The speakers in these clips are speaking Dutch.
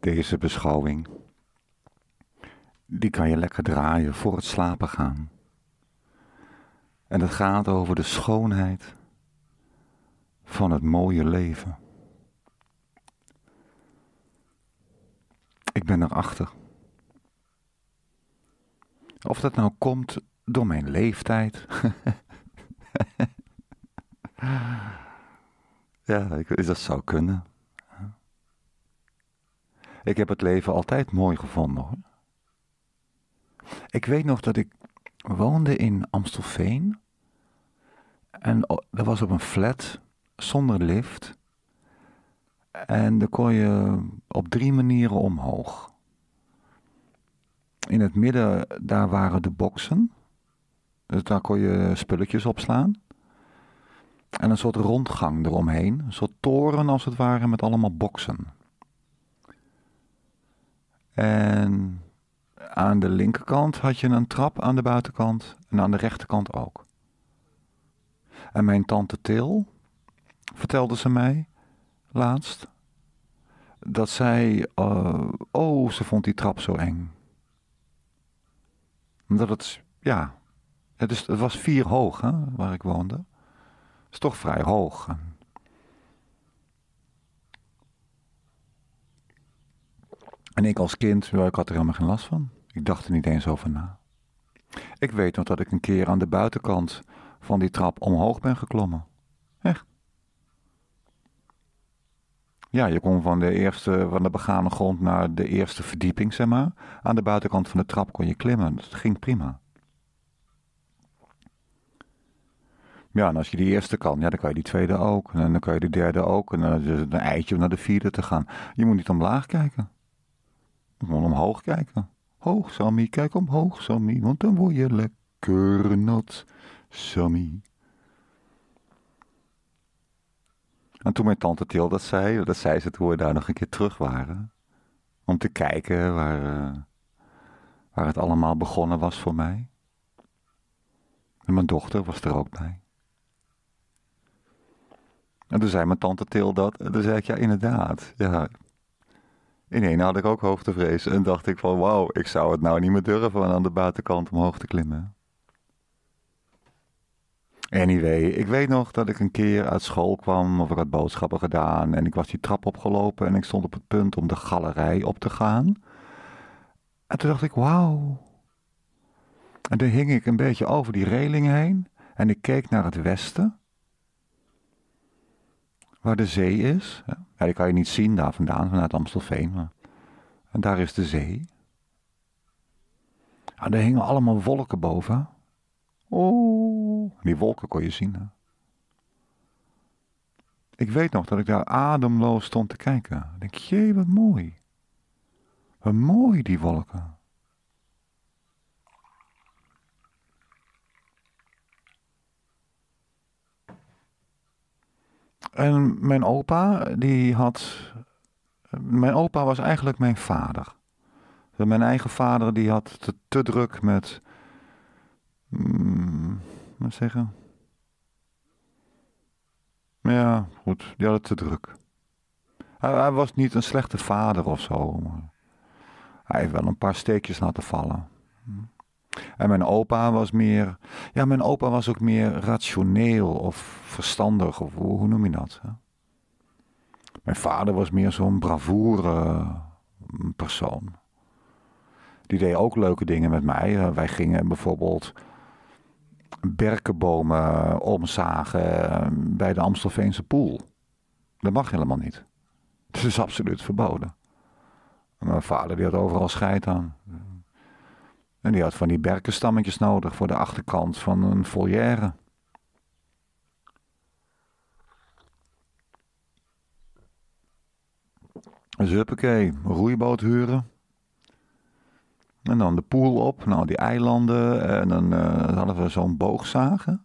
Deze beschouwing, die kan je lekker draaien voor het slapen gaan. En het gaat over de schoonheid van het mooie leven. Ik ben erachter. Of dat nou komt door mijn leeftijd. ja, ik, dat zou kunnen. Ik heb het leven altijd mooi gevonden hoor. Ik weet nog dat ik woonde in Amstelveen. En dat was op een flat zonder lift. En daar kon je op drie manieren omhoog. In het midden, daar waren de boksen. Dus daar kon je spulletjes opslaan. En een soort rondgang eromheen. Een soort toren als het ware met allemaal boksen. En aan de linkerkant had je een trap aan de buitenkant en aan de rechterkant ook. En mijn tante Til, vertelde ze mij laatst, dat zij, eh, oh, ze vond die trap zo eng. Omdat het, ja, het, is, het was vier hoog hè, waar ik woonde. Het is toch vrij hoog. En ik als kind, ik had er helemaal geen last van. Ik dacht er niet eens over na. Ik weet nog dat ik een keer aan de buitenkant van die trap omhoog ben geklommen. Echt. Ja, je kon van de eerste, van de begane grond naar de eerste verdieping, zeg maar. Aan de buitenkant van de trap kon je klimmen. Dat ging prima. Ja, en als je die eerste kan, ja, dan kan je die tweede ook. En dan kan je de derde ook. En dan is het een eitje om naar de vierde te gaan. Je moet niet omlaag kijken. Gewoon omhoog kijken. Hoog, Sammy, kijk omhoog, Sammy, want dan word je lekker nat, Sammy. En toen mijn tante Til dat zei, dat zei ze toen we daar nog een keer terug waren. Om te kijken waar, eh, waar het allemaal begonnen was voor mij. En mijn dochter was er ook bij. En toen zei mijn tante Til dat. En toen zei ik, ja inderdaad, ja, in één had ik ook hoogtevrees. En dacht ik van wauw, ik zou het nou niet meer durven aan de buitenkant omhoog te klimmen. Anyway, ik weet nog dat ik een keer uit school kwam of ik had boodschappen gedaan en ik was die trap opgelopen en ik stond op het punt om de galerij op te gaan. En toen dacht ik, wauw. En toen hing ik een beetje over die reling heen en ik keek naar het westen, waar de zee is. Ja, die kan je niet zien daar vandaan, vanuit Amstelveen. Maar... En daar is de zee. En daar hingen allemaal wolken boven. Oh, die wolken kon je zien. Hè? Ik weet nog dat ik daar ademloos stond te kijken. Ik denk, jee, wat mooi. Wat mooi die wolken. En mijn opa, die had. Mijn opa was eigenlijk mijn vader. Mijn eigen vader, die had te, te druk met. Hmm, wat zeggen? Ja, goed. Die had het te druk. Hij, was niet een slechte vader of zo. Maar hij heeft wel een paar steekjes laten vallen. En mijn opa was meer. Ja, mijn opa was ook meer rationeel of verstandig, of hoe, noem je dat? Hè? Mijn vader was meer zo'n bravoure mm, persoon. Die deed ook leuke dingen met mij. Eh, wij gingen bijvoorbeeld berkenbomen omzagen eh, bij de Amstelveense poel. Dat mag helemaal niet. Dat is absoluut verboden. Mijn vader die had overal scheid aan. En die had van die berkenstammetjes nodig voor de achterkant van een volière. Dus huppakee, roeiboot huren. En dan de pool op, nou die eilanden. En dan eh, hadden we zo'n boogzagen.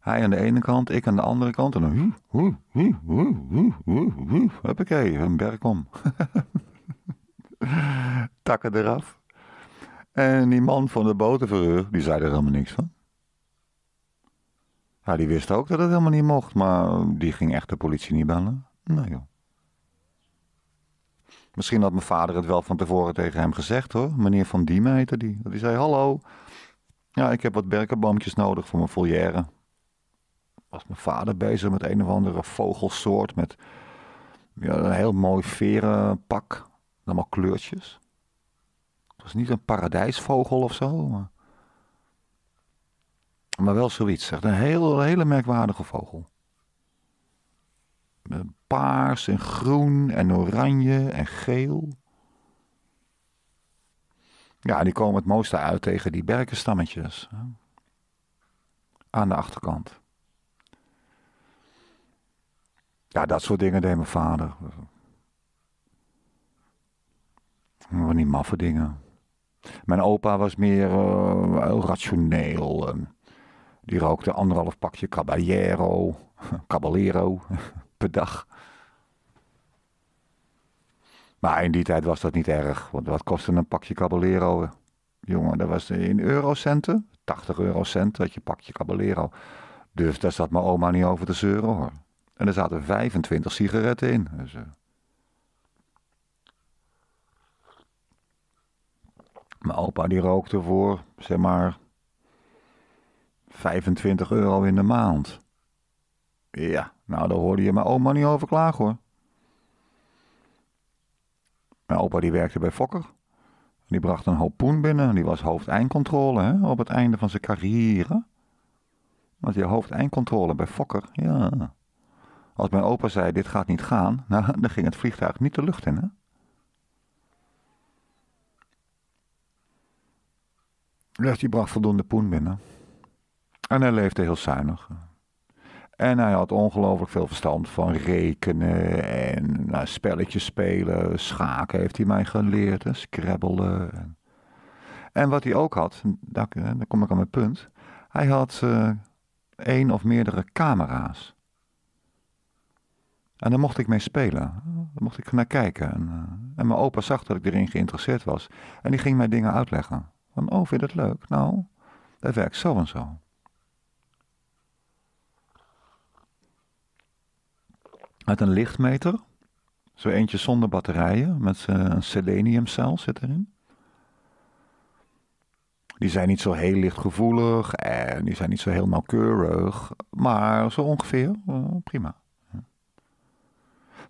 Hij aan de ene kant, ik aan de andere kant. En dan hoe, hoe, hoe, hoe, huppakee, een berg om. Takken eraf. En die man van de botenverhuur, die zei er helemaal niks van. Ja, die wist ook dat het helemaal niet mocht, maar die ging echt de politie niet bellen. Nou joh. Misschien had mijn vader het wel van tevoren tegen hem gezegd hoor. Meneer Van Diemen heette die. Die zei, hallo, ja, ik heb wat berkenbampjes nodig voor mijn volière. Was mijn vader bezig met een of andere vogelsoort met ja, een heel mooi verenpak. Allemaal kleurtjes. Het was niet een paradijsvogel of zo. Maar, wel zoiets. Zeg, Een heel, hele merkwaardige vogel. Paars en groen en oranje en geel. Ja, die komen het mooiste uit tegen die berkenstammetjes. Aan de achterkant. Ja, dat soort dingen deed mijn vader. Maar niet maffe dingen. Mijn opa was meer eh, rationeel. die rookte anderhalf pakje caballero, caballero per dag. Maar in die tijd was dat niet erg. Want wat kostte een pakje caballero? Jongen, dat was in eurocenten. 80 eurocent dat je pakje caballero. Dus daar zat mijn oma niet over te zeuren hoor. En er zaten 25 sigaretten in. Dus, eh, Mijn opa die rookte voor, zeg maar, 25 euro in de maand. Ja, nou daar hoorde je mijn oma niet over klagen hoor. Mijn opa die werkte bij Fokker. Die bracht een hoop poen binnen. Die was hoofdeindcontrole hè, op het einde van zijn carrière. Want je hoofdeindcontrole bij Fokker, ja. Als mijn opa zei, dit gaat niet gaan, nou, dan ging het vliegtuig niet de lucht in hè. Dus die bracht voldoende poen binnen. En hij leefde heel zuinig. En hij had ongelooflijk veel verstand van rekenen en nou, spelletjes spelen. Schaken heeft hij mij geleerd, hè, scrabbelen. En, wat hij ook had, daar, kom ik aan mijn punt. Hij had uh, één of meerdere camera's. En daar mocht ik mee spelen. Daar mocht ik naar kijken. En, eh, en mijn opa zag dat ik erin geïnteresseerd was. En die ging mij dingen uitleggen oh, vind je dat leuk? Nou, dat werkt zo en zo. Uit een lichtmeter, zo eentje zonder batterijen, met eh, een seleniumcel zit erin. Die zijn niet zo heel lichtgevoelig en die zijn niet zo heel nauwkeurig, maar zo ongeveer eh, prima.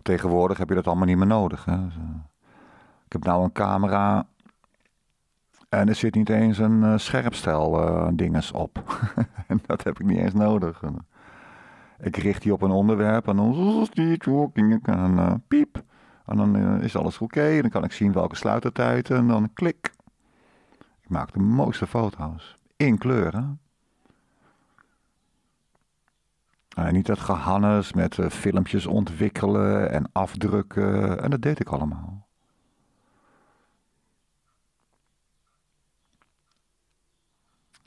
Tegenwoordig heb je dat allemaal niet meer nodig. Hè. Ik heb nou een camera en er zit niet eens een eh, scherpstel uh, dinges op. en dat heb ik niet eens nodig. Eh, ik richt die op een onderwerp en dan en uh, piep. En dan is alles oké. En dan kan ik zien welke sluitertijd en dan klik. Ik maak de mooiste foto's. In kleuren. Ah, niet dat gehannes met filmpjes ontwikkelen en afdrukken. En dat deed ik allemaal.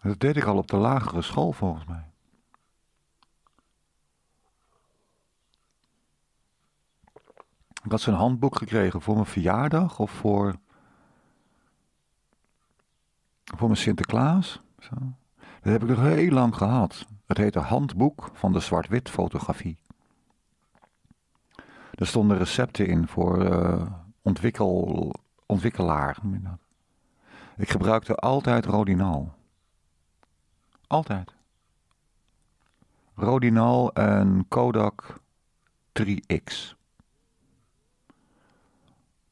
Dat deed ik al op de lagere school volgens mij. Ik had zo'n handboek gekregen voor mijn verjaardag of voor, voor mijn Sinterklaas. Zo. Dat heb ik nog heel lang gehad. Het heette Handboek van de zwart-wit fotografie. Daar stonden recepten in voor eh, ontwikkel, ontwikkelaar. Ik gebruikte altijd Rodinal. Altijd. Rodinal en Kodak 3X.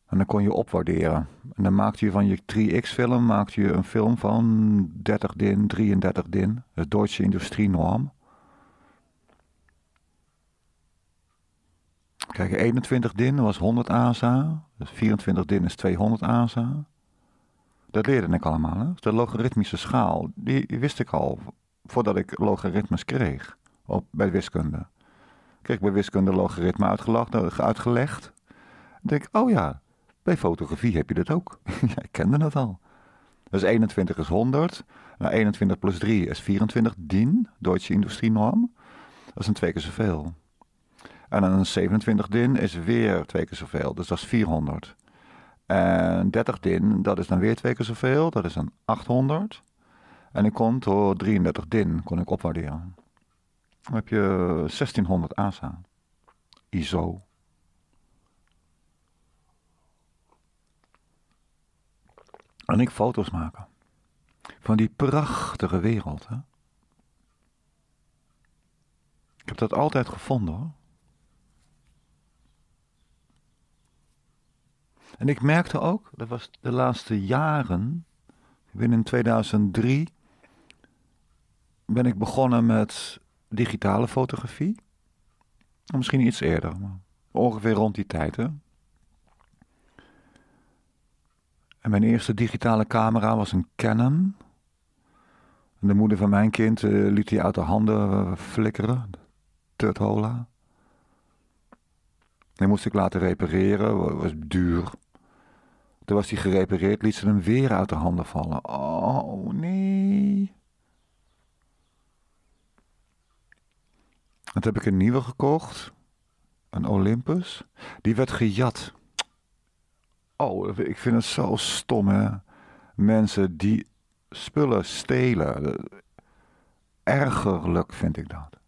En dan kon je opwaarderen. En dan maakte je van je 3X-film een film van 30 din, 33 din. De Duitse industrienorm. Kijk, 21 din was 100 ASA. Dus 24 din is 200 ASA. Dat leerde ik allemaal. Hè? De logaritmische schaal, die wist ik al voordat ik logaritmes kreeg op, bij wiskunde. Ik kreeg bij wiskunde logaritme eh, uitgelegd. uitgelegd. Dan denk ik, oh ja, bij fotografie heb je dat ook. ik kende dat al. Dus 21 is 100. Nou, 21 plus 3 is 24 DIN, Duitse industrienorm. Dat is een twee keer zoveel. En een 27 DIN is weer twee keer zoveel, dus dat is 400. En 30 din, dat is dan weer twee keer zoveel. Dat is dan 800. En ik kon door 33 din kon ik opwaarderen. Dan heb je 1600 ASA. ISO. En ik foto's maken. Van die prachtige wereld. Hè? Ik heb dat altijd gevonden hoor. En ik merkte ook, dat was de laatste jaren, binnen in 2003 ben ik begonnen met digitale fotografie. Nou, misschien iets eerder, maar ongeveer rond die tijd. Hè? En mijn eerste digitale camera was een Canon. En de moeder van mijn kind eh, liet die uit de handen eh, flikkeren. hola. Die moest ik laten repareren, was duur. Toen was hij gerepareerd, liet ze hem weer uit de handen vallen. Oh nee. En toen heb ik een nieuwe gekocht. Een Olympus. Die werd gejat. Oh, ik vind het zo stom, hè. Mensen die spullen stelen. Ergerlijk vind ik dat.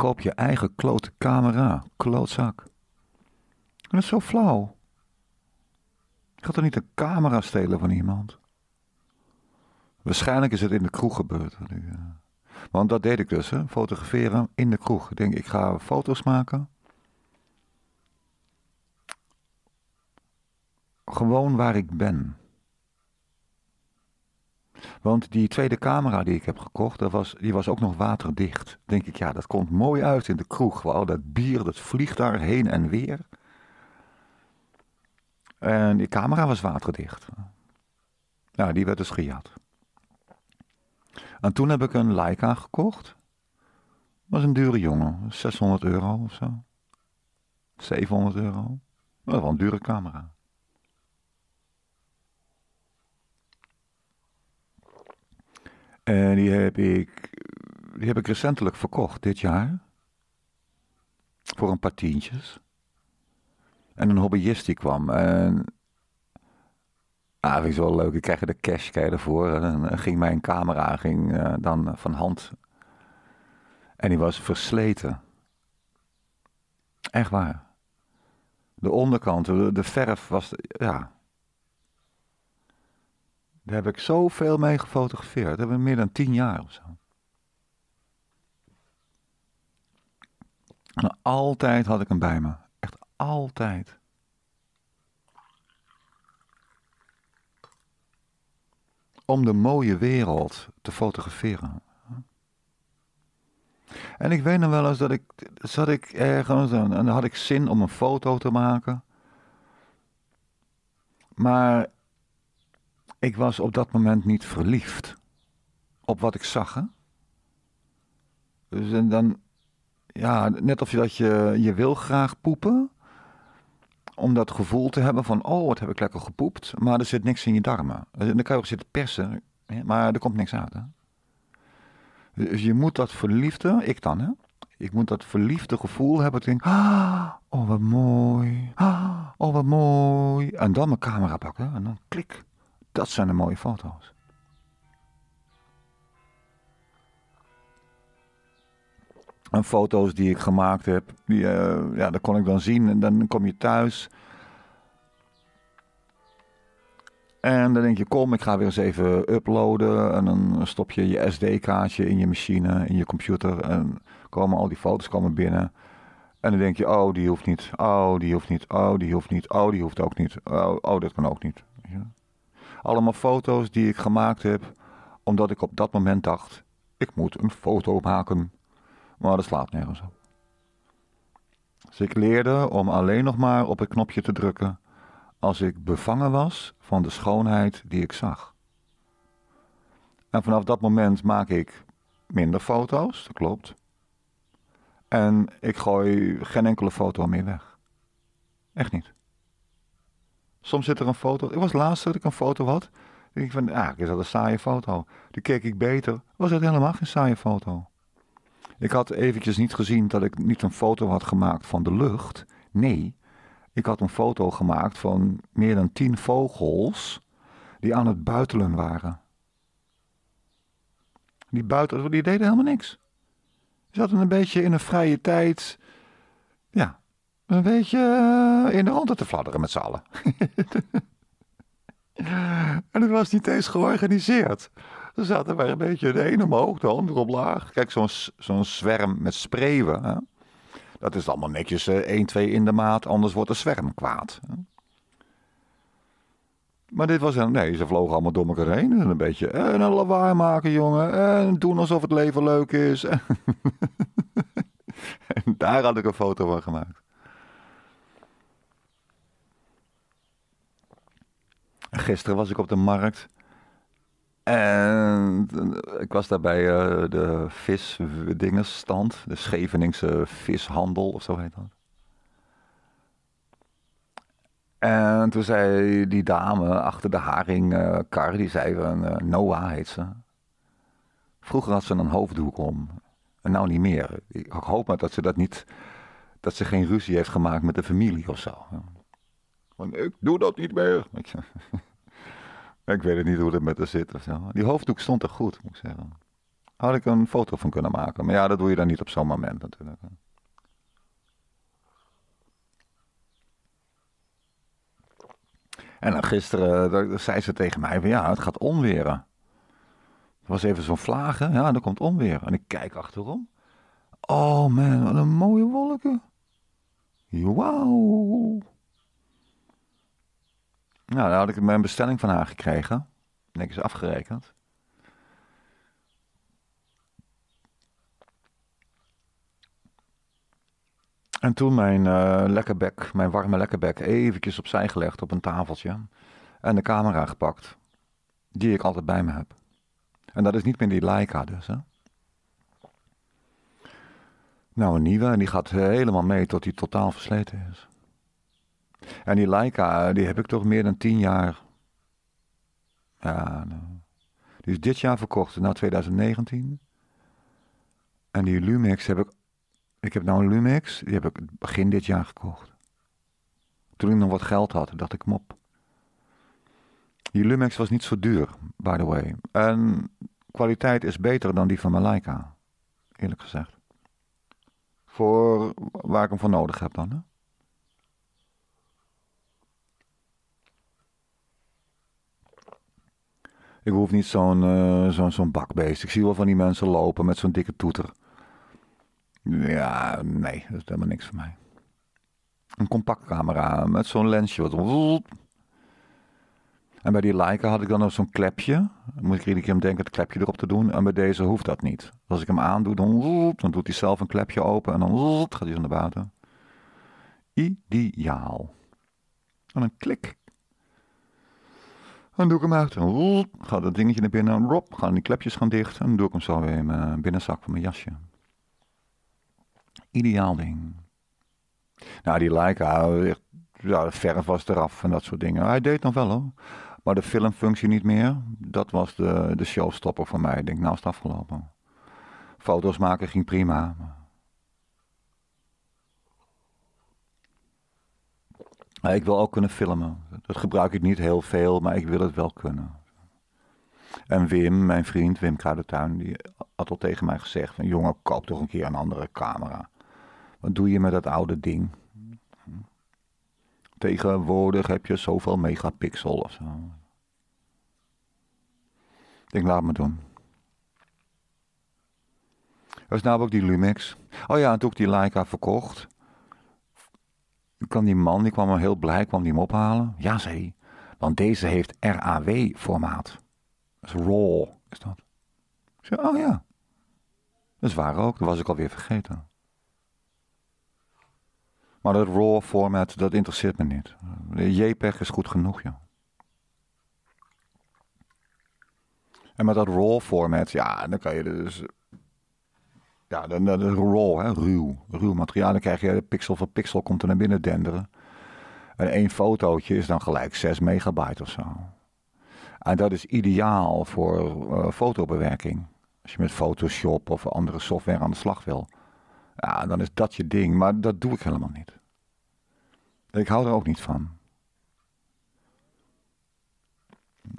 koop je eigen klote camera, klootzak. En dat is zo flauw. Ik ga toch niet een camera stelen van iemand? Waarschijnlijk is het in de kroeg gebeurd. Eh, want dat deed ik dus, hè? fotograferen in de kroeg. Ik denk, ik ga foto's maken. Gewoon waar ik ben. Want die tweede camera die ik heb gekocht, was, die was ook nog waterdicht. Denk ik, ja, dat komt mooi uit in de kroeg. Al dat bier, dat vliegt daar heen en weer. En die camera was waterdicht. Nou, die werd dus gejat. En toen heb ik een Leica gekocht. was een dure jongen, 600 euro of zo. 700 euro. Dat was wel een dure camera. En die heb ik, die heb ik recentelijk verkocht dit jaar. Voor een paar tientjes. En een hobbyist die kwam. En Ah, dat is wel leuk. Ik kreeg de cash krijg ervoor. En eh, ging mijn camera ging, eh, dan van hand. En die was versleten. Echt waar. De onderkant, de verf was. Ja. Daar heb ik zoveel mee gefotografeerd. Dat hebben we meer dan tien jaar of zo. En altijd had ik hem bij me. Echt altijd. Om de mooie wereld te fotograferen. En ik weet nog wel eens dat ik, zat ik ergens en, en had ik zin om een foto te maken. Maar ik was op dat moment niet verliefd op wat ik zag. Hè? Dus en dan, ja, net of je dat je, je wil graag poepen. Om dat gevoel te hebben van, oh, wat heb ik lekker gepoept. Maar er zit niks in je darmen. en eh, Dan kan je ook zitten persen, maar er komt niks uit. Hè? Dus je moet dat verliefde, ik dan, hè? Ik moet dat verliefde gevoel hebben. Dat denk, ah, oh wat mooi. Ah, oh wat mooi. En dan mijn camera pakken en dan klik. Dat zijn de mooie foto's. En foto's die ik gemaakt heb, die, eh, ja, dat kon ik dan zien. En dan kom je thuis. En dan denk je, kom, ik ga weer eens even uploaden. En dan stop je je SD-kaartje in je machine, in je computer. En komen al die foto's komen binnen. En dan denk je, oh, die hoeft niet. Oh, die hoeft niet. Oh, die hoeft niet. Oh, die hoeft ook niet. Oh, oh dat kan ook niet. Ja. Allemaal foto's die ik gemaakt heb, omdat ik op dat moment dacht: ik moet een foto maken. Maar dat slaat nergens op. Dus ik leerde om alleen nog maar op het knopje te drukken als ik bevangen was van de schoonheid die ik zag. En vanaf dat moment maak ik minder foto's, dat klopt. En ik gooi geen enkele foto meer weg. Echt niet. Soms zit er een foto. Ik was laatst dat ik een foto had. Ik van, ah, is dat een saaie foto? Die keek ik beter. Was dat helemaal geen saaie foto? Ik had eventjes niet gezien dat ik niet een foto had gemaakt van de lucht. Nee, ik had een foto gemaakt van meer dan tien vogels die aan het buitelen waren. Die buitelen, die deden helemaal niks. Ze zaten een beetje in een vrije tijd een beetje eh, in de ronde te fladderen met z'n allen. en het was niet eens georganiseerd. Ze zaten maar een beetje de ene omhoog, de andere omlaag. Kijk, zo'n zo'n zwerm met spreeuwen. Hè? Dat is allemaal netjes eh, één, 1, 2 in de maat, anders wordt de zwerm kwaad. Hè? Maar dit was Nee, ze vlogen allemaal door elkaar heen. En een beetje. En eh, een lawaai maken, jongen. En doen alsof het leven leuk is. en daar had ik een foto van gemaakt. Gisteren was ik op de markt. En eh, ik was daar bij uh, de visdingenstand, de Scheveningse vishandel of zo heet dat. En toen zei die dame achter de haringkar, eh, uh, die zei Noah heet ze. Vroeger had ze een hoofddoek om. En nou niet meer. Ik hoop maar dat ze dat niet, dat ze geen ruzie heeft gemaakt met de familie of zo. Want ik doe dat niet meer. ik weet het niet hoe het met haar zit of zo. Die hoofddoek stond er goed, moet ik zeggen. Had ik een foto van kunnen maken. Maar ja, dat doe je dan niet op zo'n moment natuurlijk. En dan gisteren eh, zei ze tegen mij: van, Ja, het gaat onweren. Het was even zo'n vlagen. Ja, er komt onweer. En ik kijk achterom. Oh man, wat een mooie wolken. Wauw. Nou, daar had ik mijn bestelling van haar gekregen. Niks afgerekend. En toen mijn uh, lekkerbek, mijn warme lekkerbek, eventjes opzij gelegd op een tafeltje. En de camera gepakt, die ik altijd bij me heb. En dat is niet meer die Leica dus, hè. Nou, een nieuwe, en die gaat helemaal mee tot die totaal versleten is. En die Leica, die heb ik toch meer dan tien jaar. Ja, nou. die is dit jaar verkocht, na nou 2019. En die Lumix heb ik. Ik heb nou een Lumix, die heb ik begin dit jaar gekocht. Toen ik nog wat geld had, dacht ik mop. Die Lumix was niet zo duur, by the way. En kwaliteit is beter dan die van mijn Leica. eerlijk gezegd. Voor waar ik hem voor nodig heb dan. Ik hoef niet zo'n eh, zo'n zo'n bakbeest. Ik zie wel van die mensen lopen met zo'n dikke toeter. Ja, nee, dat is helemaal niks voor mij. Een compactcamera met zo'n lensje. Wat... En bij die Leica had ik dan nog zo'n klepje. Dan moet ik iedere keer denken het klepje erop te doen. En bij deze hoeft dat niet. Als ik hem aandoe, dan, dan doet hij zelf een klepje open. En dan gaat hij zo naar buiten. Ideaal. En een klik dan doe ik hem uit. Ga gaat dat dingetje naar binnen. rob gaan die klepjes gaan dicht. En doe ik hem zo weer in mijn binnenzak van mijn jasje. Ideaal ding. Nou, die Leica, ja, verf was eraf en dat soort dingen. Hij deed nog wel hoor. Maar de filmfunctie niet meer. Dat was de, de showstopper voor mij. Ik denk, naast nou, afgelopen. Foto's maken ging prima. Maar ik wil ook kunnen filmen. Dat gebruik ik niet heel veel, maar ik wil het wel kunnen. En Wim, mijn vriend, Wim Kruidertuin, die had al tegen mij gezegd van... jongen, koop toch een keer een andere camera. Wat doe je met dat oude ding? Tegenwoordig heb je zoveel megapixel of zo. Ik laat me doen. Dat is namelijk nou die Lumix. Oh ja, en toen ik die Leica verkocht... Toen kwam die man, die kwam wel heel blij, kwam die hem ophalen. Ja, zei Want deze heeft RAW-formaat. Dat is RAW, is dat. Ik oh ja. Dat is waar ook, dat was ik alweer vergeten. Maar dat RAW format, dat interesseert me niet. JPEG is goed genoeg, ja. En met dat RAW format, ja, dan kan je dus ja, de, de, de raw, hè, ruw. Ruw materialen krijg je, pixel voor pixel komt er naar binnen denderen. En één fotootje is dan gelijk 6 megabyte of zo. En dat is ideaal voor uh, fotobewerking. Als je met Photoshop of andere software aan de slag wil. Ja, dan is dat je ding. Maar dat doe ik helemaal niet. Ik hou er ook niet van.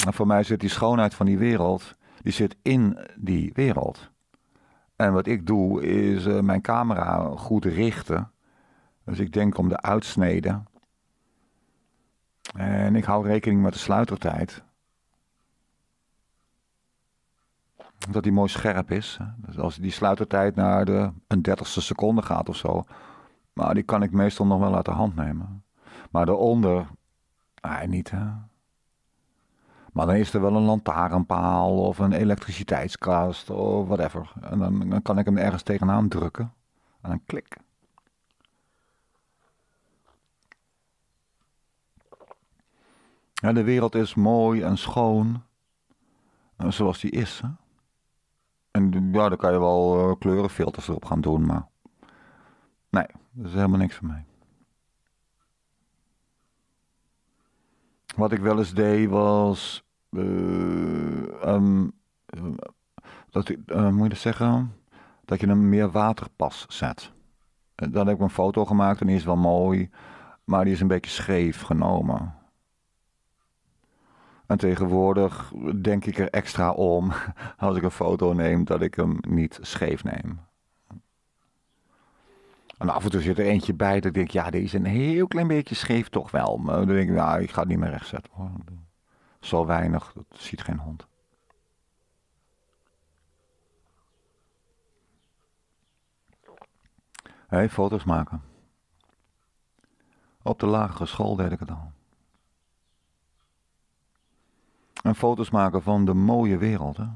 En voor mij zit die schoonheid van die wereld, die zit in die wereld. En wat ik doe is eh, mijn camera goed richten. Dus ik denk om de uitsneden. En ik hou rekening met de sluitertijd. Dat die mooi scherp is. Dus als die sluitertijd naar de een dertigste seconde gaat of zo. Maar nou, die kan ik meestal nog wel uit de hand nemen. Maar daaronder, nee, niet hè. Maar dan is er wel een lantaarnpaal of een elektriciteitskast of whatever. En dan, kan ik hem ergens tegenaan drukken. En dan klik. Ja, de wereld is mooi en schoon. Eh, zoals die is. Hè? En ja, daar kan je wel eh, kleurenfilters erop gaan doen, maar... Nee, dat is helemaal niks voor mij. wat ik wel eens deed was. Eh, ehm, dat, uh, moet je dat zeggen? Dat je een meer waterpas zet. Eh, dan heb ik een foto gemaakt en die is wel mooi, maar die is een beetje scheef genomen. En tegenwoordig denk ik er extra om als ik een foto neem dat ik hem niet scheef neem. En af en toe zit er eentje bij dat ik denk, ja, die is een heel klein beetje scheef toch wel. Maar dan denk ik, nou, ik ga het niet meer rechtzetten hoor. Zo weinig, dat ziet geen hond. Hé, hey, foto's maken. Op de lagere school deed ik het al. En foto's maken van de mooie wereld. Hè?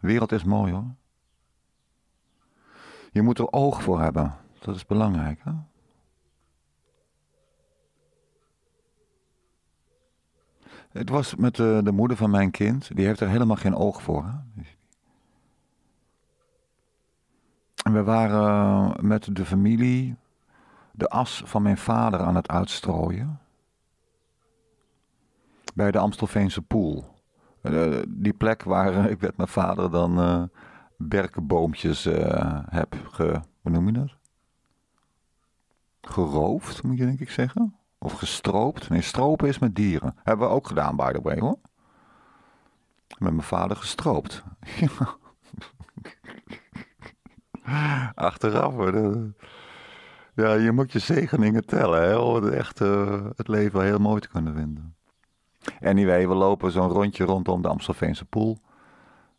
wereld is mooi hoor. Je moet er oog voor hebben. Dat is belangrijk. Hè? Het was met de, eh, de, moeder van mijn kind. Die heeft er helemaal geen oog voor. Hè? En we waren eh, met de familie de as van mijn vader aan het uitstrooien. Bij de Amstelveense Poel. Eh, die plek waar ik met mijn vader dan berkenboompjes uh, heb ge, hoe noem je dat? Geroofd, moet je denk ik zeggen. Of gestroopt. Nee, stropen is met dieren. Hebben we ook gedaan, by the way, hoor. Met mijn vader gestroopt. Achteraf, hoor. Ja, je moet je zegeningen tellen, hè, om echt eh, het leven heel mooi te kunnen vinden. Anyway, we lopen zo'n rondje rondom de Amstelveense Poel.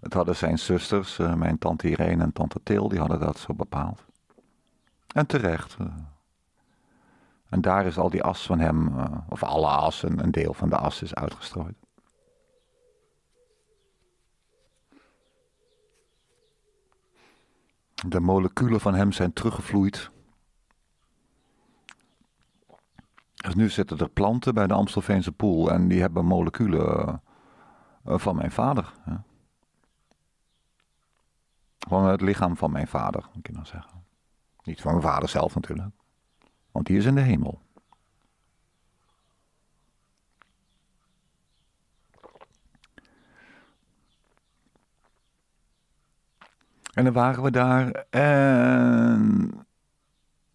Het hadden zijn zusters, eh, mijn tante Irene en tante Til, die hadden dat zo bepaald. En terecht. Eh. En daar is al die as van hem, eh, of alle as, een deel van de as is uitgestrooid. De moleculen van hem zijn teruggevloeid. Dus nu zitten er planten bij de Amstelveense poel en die hebben moleculen van mijn vader van het lichaam van mijn vader, moet ik dan nou zeggen. Niet van mijn vader zelf natuurlijk, want die is in de hemel. En dan waren we daar en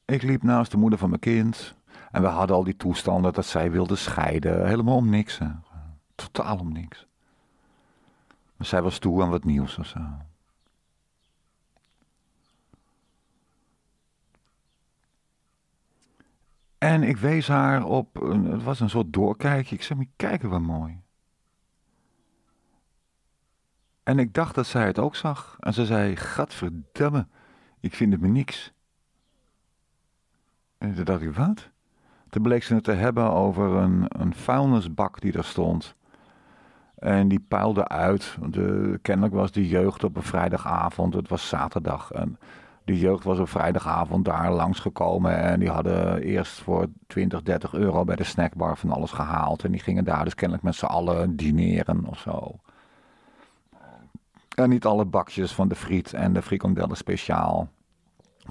ik liep naast de moeder van mijn kind. En we hadden al die toestanden dat zij wilde scheiden. Helemaal om niks. Totaal om niks. Maar zij was toe aan wat nieuws of zo. En ik wees haar op, een, het was een soort doorkijkje. Ik zei, maar kijken wat mooi. En ik dacht dat zij het ook zag. En ze zei, gadverdamme, ik vind het me niks. En toen dacht ik, wat? Toen bleek ze het te hebben over een, een vuilnisbak die daar stond. En die puilde uit. De, kennelijk was die jeugd op een vrijdagavond, het was zaterdag. En de jeugd was op vrijdagavond daar langsgekomen. En die hadden eerst voor 20, 30 euro bij de snackbar van alles gehaald. En die gingen daar dus kennelijk met z'n allen dineren of zo. En niet alle bakjes van de friet en de frikandellen speciaal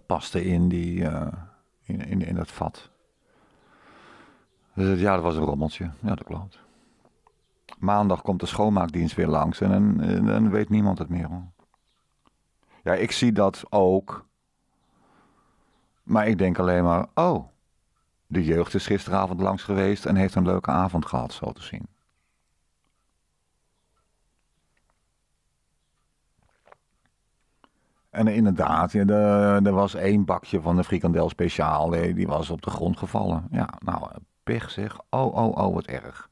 pasten in, die, eh, in, in, in dat vat. Dus ja, dat was een rommeltje. Ja, dat klopt. Maandag komt de schoonmaakdienst weer langs en dan weet niemand het meer. Hoor. Ja, ik zie dat ook maar ik denk alleen maar, oh, de jeugd is gisteravond langs geweest en heeft een leuke avond gehad, zo te zien. En inderdaad, ja, er, er was één bakje van de frikandel speciaal, die was op de grond gevallen. Ja, nou, pech zeg. Oh, oh, oh, wat erg.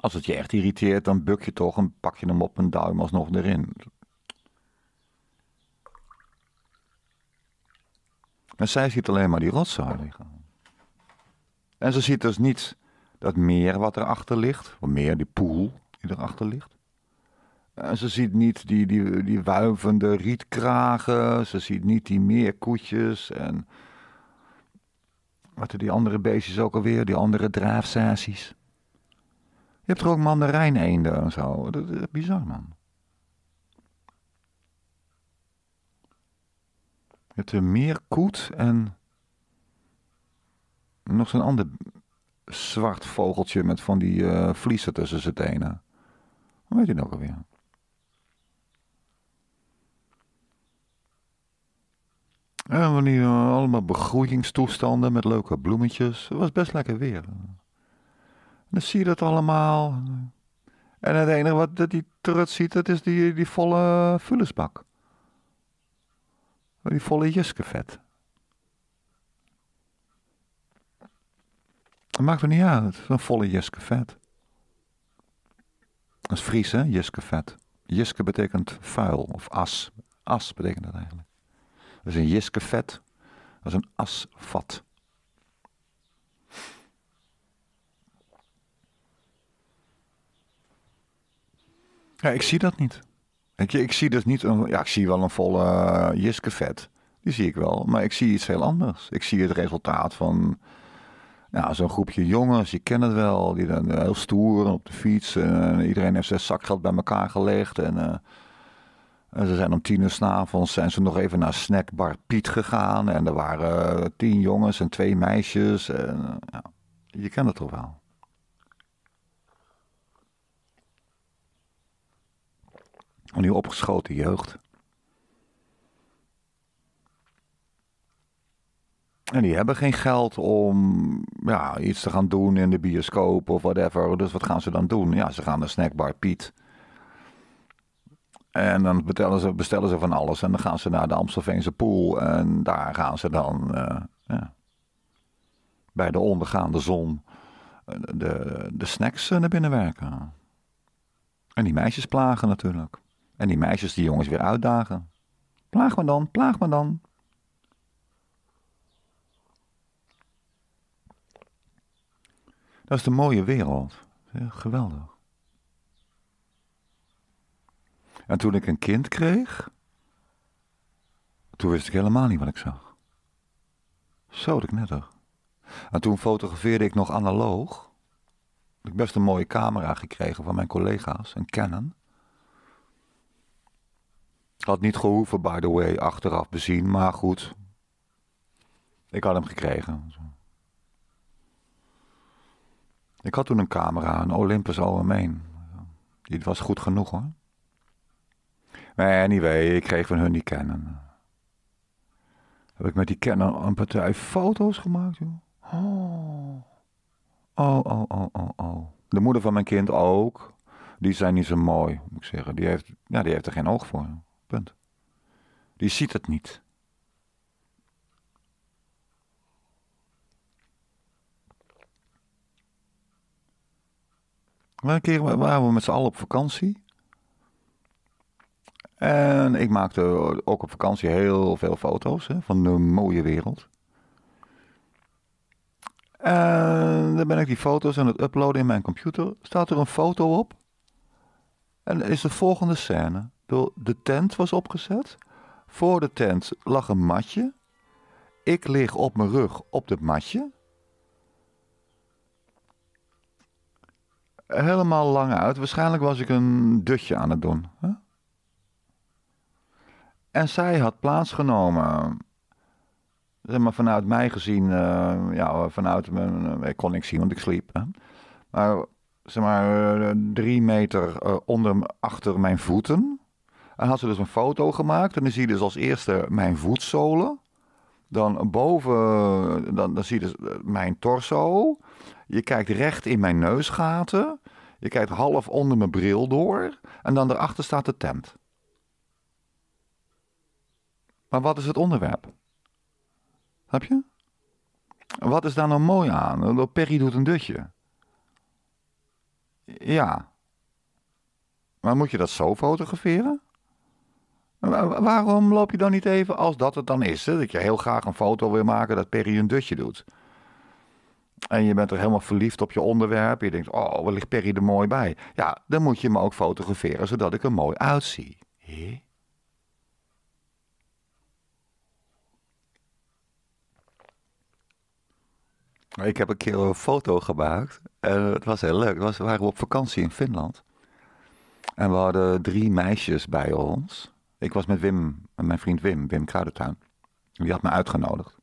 Als het je echt irriteert, dan buk je toch en pak je hem op een duim alsnog erin. Maar zij ziet alleen maar die rotzooi liggen. En ze ziet dus niet dat meer wat erachter ligt, of meer die poel die erachter ligt. En ze ziet niet die, die, die wuivende rietkragen, ze ziet niet die meerkoetjes en wat die andere beestjes ook alweer, die andere draafsaties. Je hebt er ook mandarijneenden en zo. Dat is bizar, man. Je hebt er meerkoet en nog zo'n ander zwart vogeltje met van die uh, vliezen tussen zijn tenen. Hoe weet je nog alweer? En eh, wanneer eh, allemaal begroeiingstoestanden met leuke bloemetjes. Het was best lekker weer. En dan zie je dat allemaal. En het enige wat die trut ziet, dat is die, die volle vullersbak. Die volle vet. Dat maakt er niet uit. Een volle vet. Dat is Fries, hè? Juskevet. Jiske betekent vuil of as. As betekent dat eigenlijk. Dat is een vet. Dat is een asvat. Ja, ik zie dat niet ik zie dus niet Ja, ik zie wel een volle uh, Jiskevet. Die zie ik wel. Maar ik zie iets heel anders. Ik zie het resultaat van. Nou, zo'n groepje jongens, je kent het wel, die dan heel stoer op de fiets. Eh, iedereen heeft zijn zakgeld bij elkaar gelegd. Eh, en, ze zijn om tien uur s'avonds zijn ze nog even naar snackbar Piet gegaan. En er waren tien jongens en twee meisjes. En, ja, je kent het toch wel. van die opgeschoten jeugd. En die hebben geen geld om ja, iets te gaan doen in de bioscoop of whatever. Dus wat gaan ze dan doen? Ja, ze gaan naar snackbar Piet. En dan bestellen ze, bestellen ze van alles. En dan gaan ze naar de Amstelveense Pool. En daar gaan ze dan uh, ja, bij de ondergaande zon eh, de, de snacks eh, naar binnen werken. En die meisjes plagen natuurlijk. En die meisjes die jongens weer uitdagen. Plaag me dan, plaag me dan. Dat is de mooie wereld. Geweldig. En toen ik een kind kreeg, toen wist ik helemaal niet wat ik zag. Zo ik netter. En toen fotografeerde ik nog analoog. Ik heb best een mooie camera gekregen van mijn collega's, een Canon. Had niet gehoeven, by the way, achteraf bezien. Maar goed, ik had hem gekregen. Ik had toen een camera, een Olympus Algemeen. Die was goed genoeg hoor. Maar anyway, ik kreeg van hun die kennen. Heb ik met die kennen een partij foto's gemaakt joh. Oh. Oh, oh, oh, oh, oh. De moeder van mijn kind ook. Die zijn niet zo mooi, moet ik zeggen. Die heeft, ja, die heeft er geen oog voor. Punt. Die ziet het niet. Maar een keer waren we met z'n allen op vakantie. En ik maakte ook op vakantie heel veel foto's hè, van de mooie wereld. En dan ben ik die foto's aan het uploaden in mijn computer. Staat er een foto op. En is de volgende scène. De tent was opgezet. Voor de tent lag een matje. Ik lig op mijn rug op het matje. Helemaal lang uit. Waarschijnlijk was ik een dutje aan het doen. Hè? En zij had plaatsgenomen. Zeg maar vanuit mij gezien, eh, ja, vanuit mijn, eh, ik kon niks zien, want ik sliep. Hè? Maar zeg maar eh, drie meter onder, achter mijn voeten en had ze dus een foto gemaakt. En dan zie je dus als eerste mijn voetzolen. Dan boven, dan, dan zie je dus eh, mijn torso. Je kijkt recht in mijn neusgaten. Je kijkt half onder mijn bril door. En dan daarachter staat de tent. Maar wat is het onderwerp? Heb je? Wat is daar nou mooi aan? Perry doet een dutje. Ja. Maar moet je dat zo fotograferen? Waarom loop je dan niet even, als dat het dan is, dat je heel graag een foto wil maken dat Perry een dutje doet? En je bent er helemaal verliefd op je onderwerp. Je denkt, oh, wat ligt Perry er mooi bij? Ja, dan moet je me ook fotograferen zodat ik er mooi uitzie. Ik heb een keer een foto gemaakt. En het was heel leuk. we waren op vakantie in Finland. En we hadden drie meisjes bij ons. Ik was met Wim, mijn vriend Wim, Wim Kruidentuin. Die had me uitgenodigd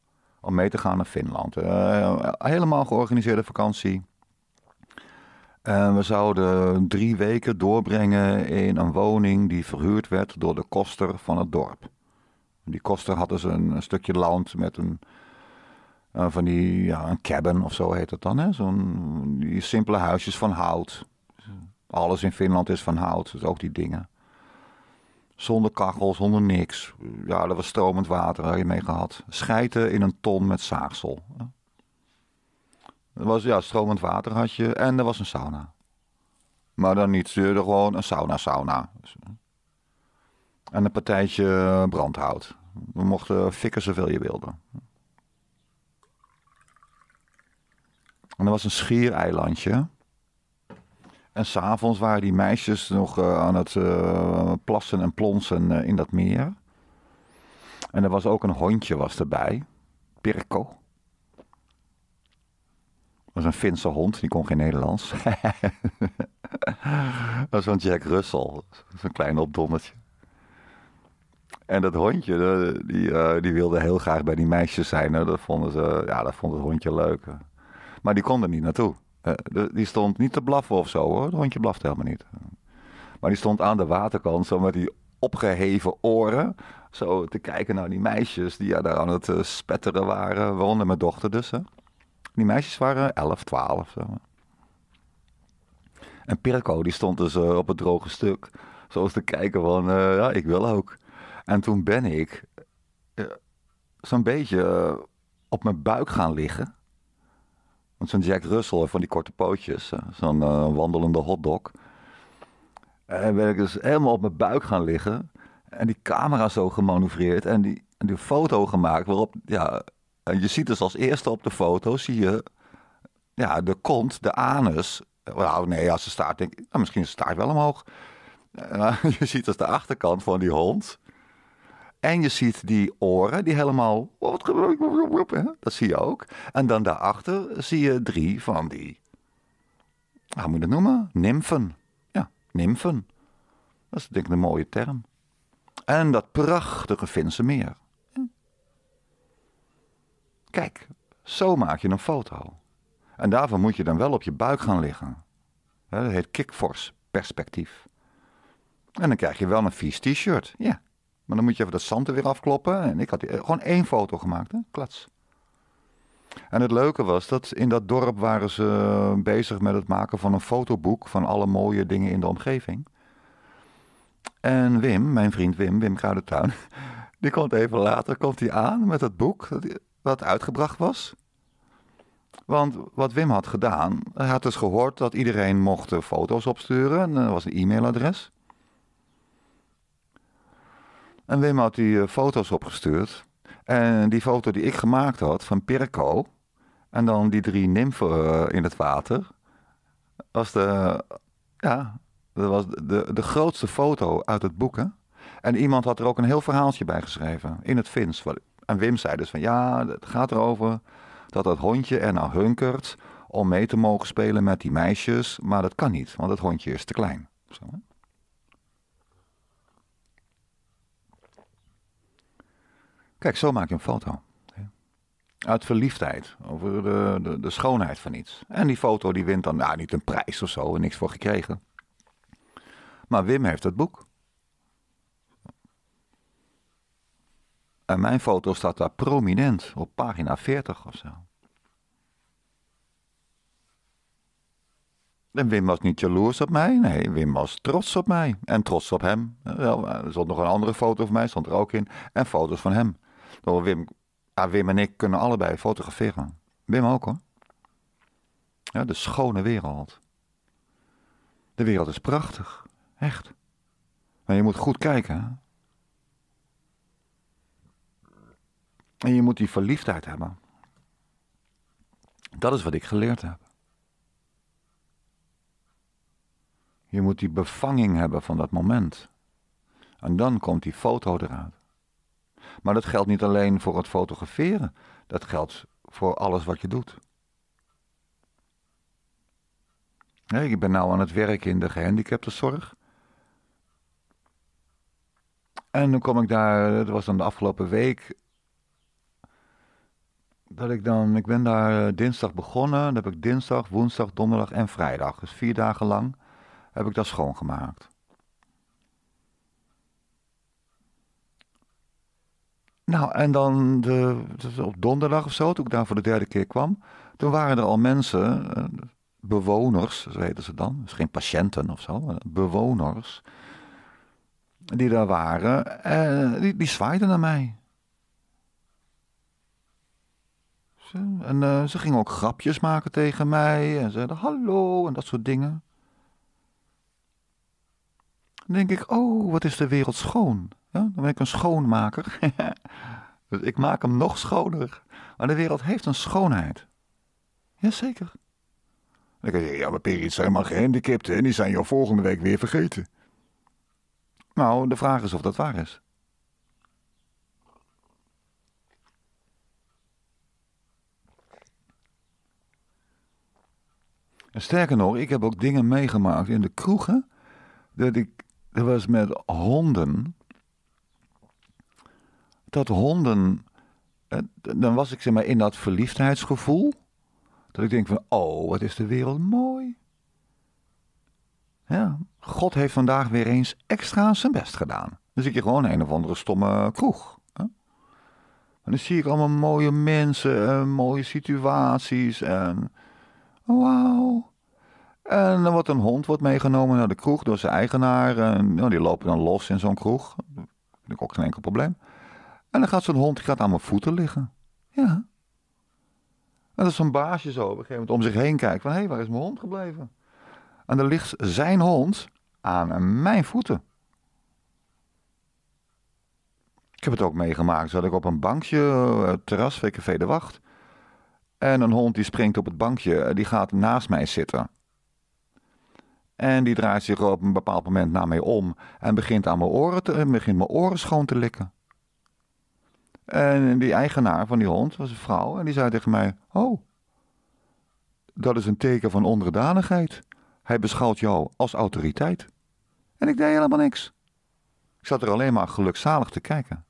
om mee te gaan naar Finland. Eh, helemaal georganiseerde vakantie. En we zouden drie weken doorbrengen in een woning die verhuurd werd door de koster van het dorp. Die koster had dus een, stukje land met een, van die, ja, een cabin of zo heet dat dan. Zo'n, die simpele huisjes van hout. Alles in Finland is van hout, dus ook die dingen. Zonder kachel, zonder niks. Ja, er was stromend water, waar je mee gehad. Schijten in een ton met zaagsel. was, ja, stromend water had je en er was een sauna. Maar dan niet, er gewoon een sauna-sauna. En een partijtje brandhout. We mochten fikken zoveel je wilde. En er was een schiereilandje. En s'avonds waren die meisjes nog eh, aan het eh, plassen en plonsen eh, in dat meer. En er was ook een hondje was erbij. Pirko. Dat was een Finse hond, die kon geen Nederlands. dat was zo'n Jack Russell. Zo'n klein opdonnetje. En dat hondje, die, die wilde heel graag bij die meisjes zijn. Dat vonden ze, ja, dat vond het hondje leuk. Maar die kon er niet naartoe. Eh, die stond niet te blaffen of zo hoor. Het hondje blaft helemaal niet. Maar die stond aan de waterkant, zo met die opgeheven oren. Zo te kijken naar die meisjes die ja, daar aan het eh, spetteren waren. Waaronder mijn dochter dus. Hè. Die meisjes waren 11, 12. Zeg En Pirko die stond dus eh, op het droge stuk. Zoals te kijken van, ja, ik wil ook. En toen ben ik zo'n beetje op mijn buik gaan liggen. Want zo'n Jack Russell van die korte pootjes, eh, zo'n eh, wandelende hotdog. En ben ik dus helemaal op mijn buik gaan liggen. En die camera zo gemanoeuvreerd en die, die foto gemaakt waarop, ja, en je ziet dus als eerste op de foto, zie je ja, de kont, de anus. Nou nee, als ze staart, denk ik, nou, misschien staat wel omhoog. je ziet dus de achterkant van die hond. En je ziet die oren die helemaal. Dat zie je ook. En dan daarachter zie je drie van die. Hoe moet je dat noemen? Nimfen. Ja, nimfen. Dat is denk ik een mooie term. En dat prachtige Finse meer. Kijk, zo maak je een foto. En daarvan moet je dan wel op je buik gaan liggen. Dat heet kickforce perspectief. En dan krijg je wel een vies t-shirt. Ja, maar dan moet je even dat zand er weer afkloppen. En ik had eh, gewoon één foto gemaakt, hè? klats. En het leuke was dat in dat dorp waren ze eh, bezig met het maken van een fotoboek van alle mooie dingen in de omgeving. En Wim, mijn vriend Wim, Wim Kruidentuin, die komt even later komt hij aan met het boek wat uitgebracht was. Want wat Wim had gedaan, hij had dus gehoord dat iedereen mocht eh, foto's opsturen. En er was een e-mailadres. En Wim had die eh, foto's opgestuurd. En die foto die ik gemaakt had van Pirco. En dan die drie nymfen eh, in het water. Was de, ja, dat was de, de grootste foto uit het boek. Hè? En iemand had er ook een heel verhaaltje bij geschreven. In het Fins. En Wim zei dus van ja, het gaat erover dat dat hondje er nou hunkert om mee te mogen spelen met die meisjes. Maar dat kan niet, want het hondje is te klein. Zo, Kijk, zo maak je een foto. Uit verliefdheid over de, eh, de, de schoonheid van iets. En die foto die wint dan nou, niet een prijs of zo, en niks voor gekregen. Maar Wim heeft het boek. En mijn foto staat daar prominent op pagina 40 of zo. En Wim was niet jaloers op mij. Nee, Wim was trots op mij. En trots op hem. Er stond nog een andere foto van mij, stond er ook in. En foto's van hem. Door Wim, Wim en ik kunnen allebei fotograferen. Wim ook hoor. Ja, de schone wereld. De wereld is prachtig. Echt. Maar je moet goed kijken. En je moet die verliefdheid hebben. Dat is wat ik geleerd heb. Je moet die bevanging hebben van dat moment. En dan komt die foto eruit. Maar dat geldt niet alleen voor het fotograferen, dat geldt voor alles wat je doet. Ik ben nu aan het werk in de gehandicaptenzorg. En dan kom ik daar, dat was dan de afgelopen week, dat ik dan, ik ben daar eh, dinsdag begonnen. Dan heb ik dinsdag, woensdag, donderdag en vrijdag. Dus vier dagen lang heb ik dat schoongemaakt. Nou, en dan de, op donderdag of zo, toen ik daar voor de derde keer kwam, toen waren er al mensen, eh, bewoners, zo heten ze dan, dus geen patiënten of zo, bewoners, die daar waren, en eh, die, die zwaaiden naar mij. En eh, ze gingen ook grapjes maken tegen mij en zeiden hallo en dat soort dingen. Dan denk ik, oh, wat is de wereld schoon. Ja, dan ben ik een schoonmaker. dus ik maak hem nog schoner. Maar de wereld heeft een schoonheid. Jazeker. Dan kan je ja, maar periods zijn maar gehandicapten en die zijn jou volgende week weer vergeten. Nou, de vraag is of dat waar is. sterker nog, ik heb ook dingen meegemaakt in de kroegen. Dat ik, er was met honden dat honden. Eh, dan was ik zeg maar in dat verliefdheidsgevoel. Dat ik denk van, oh, wat is de wereld mooi. Ja, God heeft vandaag weer eens extra zijn best gedaan. Dan zit je gewoon een of andere stomme kroeg. En dan zie ik allemaal mooie mensen en eh, mooie situaties en oh, wauw. En dan wordt een hond wordt meegenomen naar de kroeg door zijn eigenaar. En, nou, die lopen dan los in zo'n kroeg. Dat vind ik ook geen enkel probleem. En dan gaat zo'n hond die gaat aan mijn voeten liggen. Ja. En dat is zo'n baasje zo op een gegeven moment om zich heen kijkt. Van hé, hey, waar is mijn hond gebleven? En dan ligt zijn hond aan mijn voeten. Ik heb het ook meegemaakt. Zat ik op een bankje, eh, terras, VKV de Wacht. En een hond die springt op het bankje, eh, die gaat naast mij zitten. En die draait zich op een bepaald moment naar mij om en begint aan mijn oren te, eh, begint mijn oren schoon te likken. En die eigenaar van die hond was een vrouw. En die zei tegen mij: Oh, dat is een teken van onderdanigheid. Hij beschouwt jou als autoriteit. En ik deed helemaal niks. Ik zat er alleen maar gelukzalig te kijken.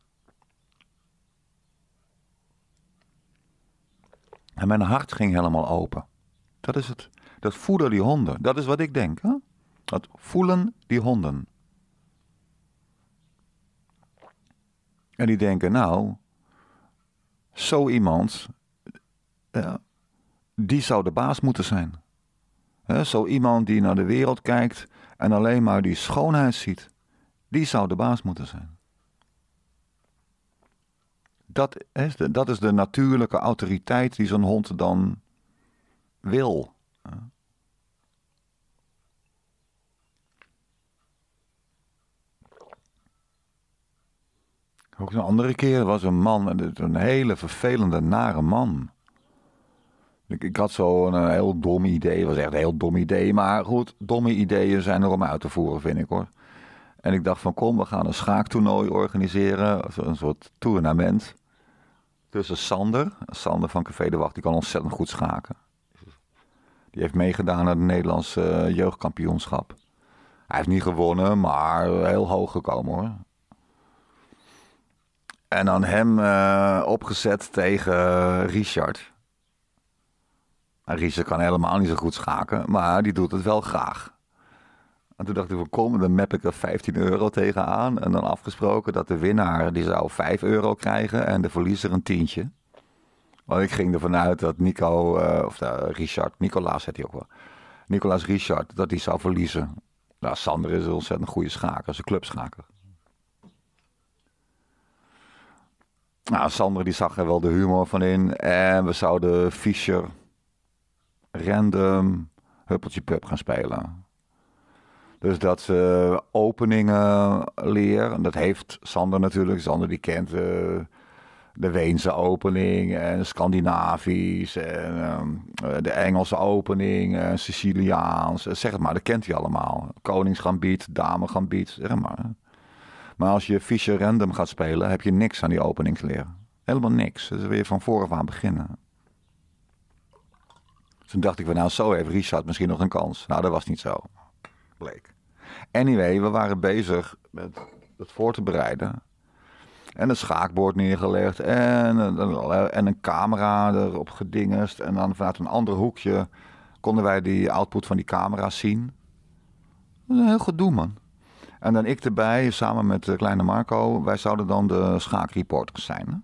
En mijn hart ging helemaal open. Dat is het. Dat voelen die honden. Dat is wat ik denk. Hè? Dat voelen die honden. En die denken, nou, zo iemand, ja, die zou de baas moeten zijn. He, zo iemand die naar de wereld kijkt en alleen maar die schoonheid ziet, die zou de baas moeten zijn. Dat is de, dat is de natuurlijke autoriteit die zo'n hond dan wil. Ook een andere keer was een man, een hele vervelende, nare man. Ik, ik had zo'n een eh, heel dom idee, het was echt een heel dom idee, maar goed, domme ideeën zijn er om uit te voeren, vind ik hoor. En ik dacht van kom, we gaan een schaaktoernooi organiseren, een soort toernament. Tussen Sander, Sander van Café de Wacht, die kan ontzettend goed schaken. Die heeft meegedaan aan het Nederlandse eh, jeugdkampioenschap. Hij heeft niet gewonnen, maar heel hoog gekomen hoor. En dan hem eh, opgezet tegen Richard. Richard kan helemaal niet zo goed schaken, maar die doet het wel graag. En toen dacht ik van kom, dan map ik er 15 euro tegenaan. En dan afgesproken dat de winnaar die zou 5 euro krijgen en de verliezer een tientje. Want ik ging ervan uit dat Nico, eh, of nou, Richard, Nicolaas had hij ook wel. Nicolaas Richard, dat die zou verliezen. Nou, Sander is een ontzettend goede schaker, is een clubschaker. Nou, Sander die zag er wel de humor van in. En we zouden Fischer random Huppeltje Pup gaan spelen. Dus dat ze openingen leren. Dat heeft Sander natuurlijk. Sander die kent eh, de Weense opening en Scandinavisch en eh, de Engelse opening en Siciliaans. Eh, zeg het maar, dat kent hij allemaal. Koningsgambiet, damegambied, zeg maar. Maar als je Fischer random gaat spelen, heb je niks aan die openingsleren. Helemaal niks. Dus weer van vooraf aan beginnen. Toen dacht ik van nou, zo heeft Richard misschien nog een kans. Nou, dat was niet zo. Bleek. Anyway, we waren bezig met het voor te bereiden. En het schaakbord neergelegd. En een, en een camera erop gedingest. En dan vanuit een ander hoekje konden wij die output van die camera zien. Dat is een heel gedoe, man. En dan ik erbij, samen met de eh, kleine Marco. Wij zouden dan de schaakreporters zijn.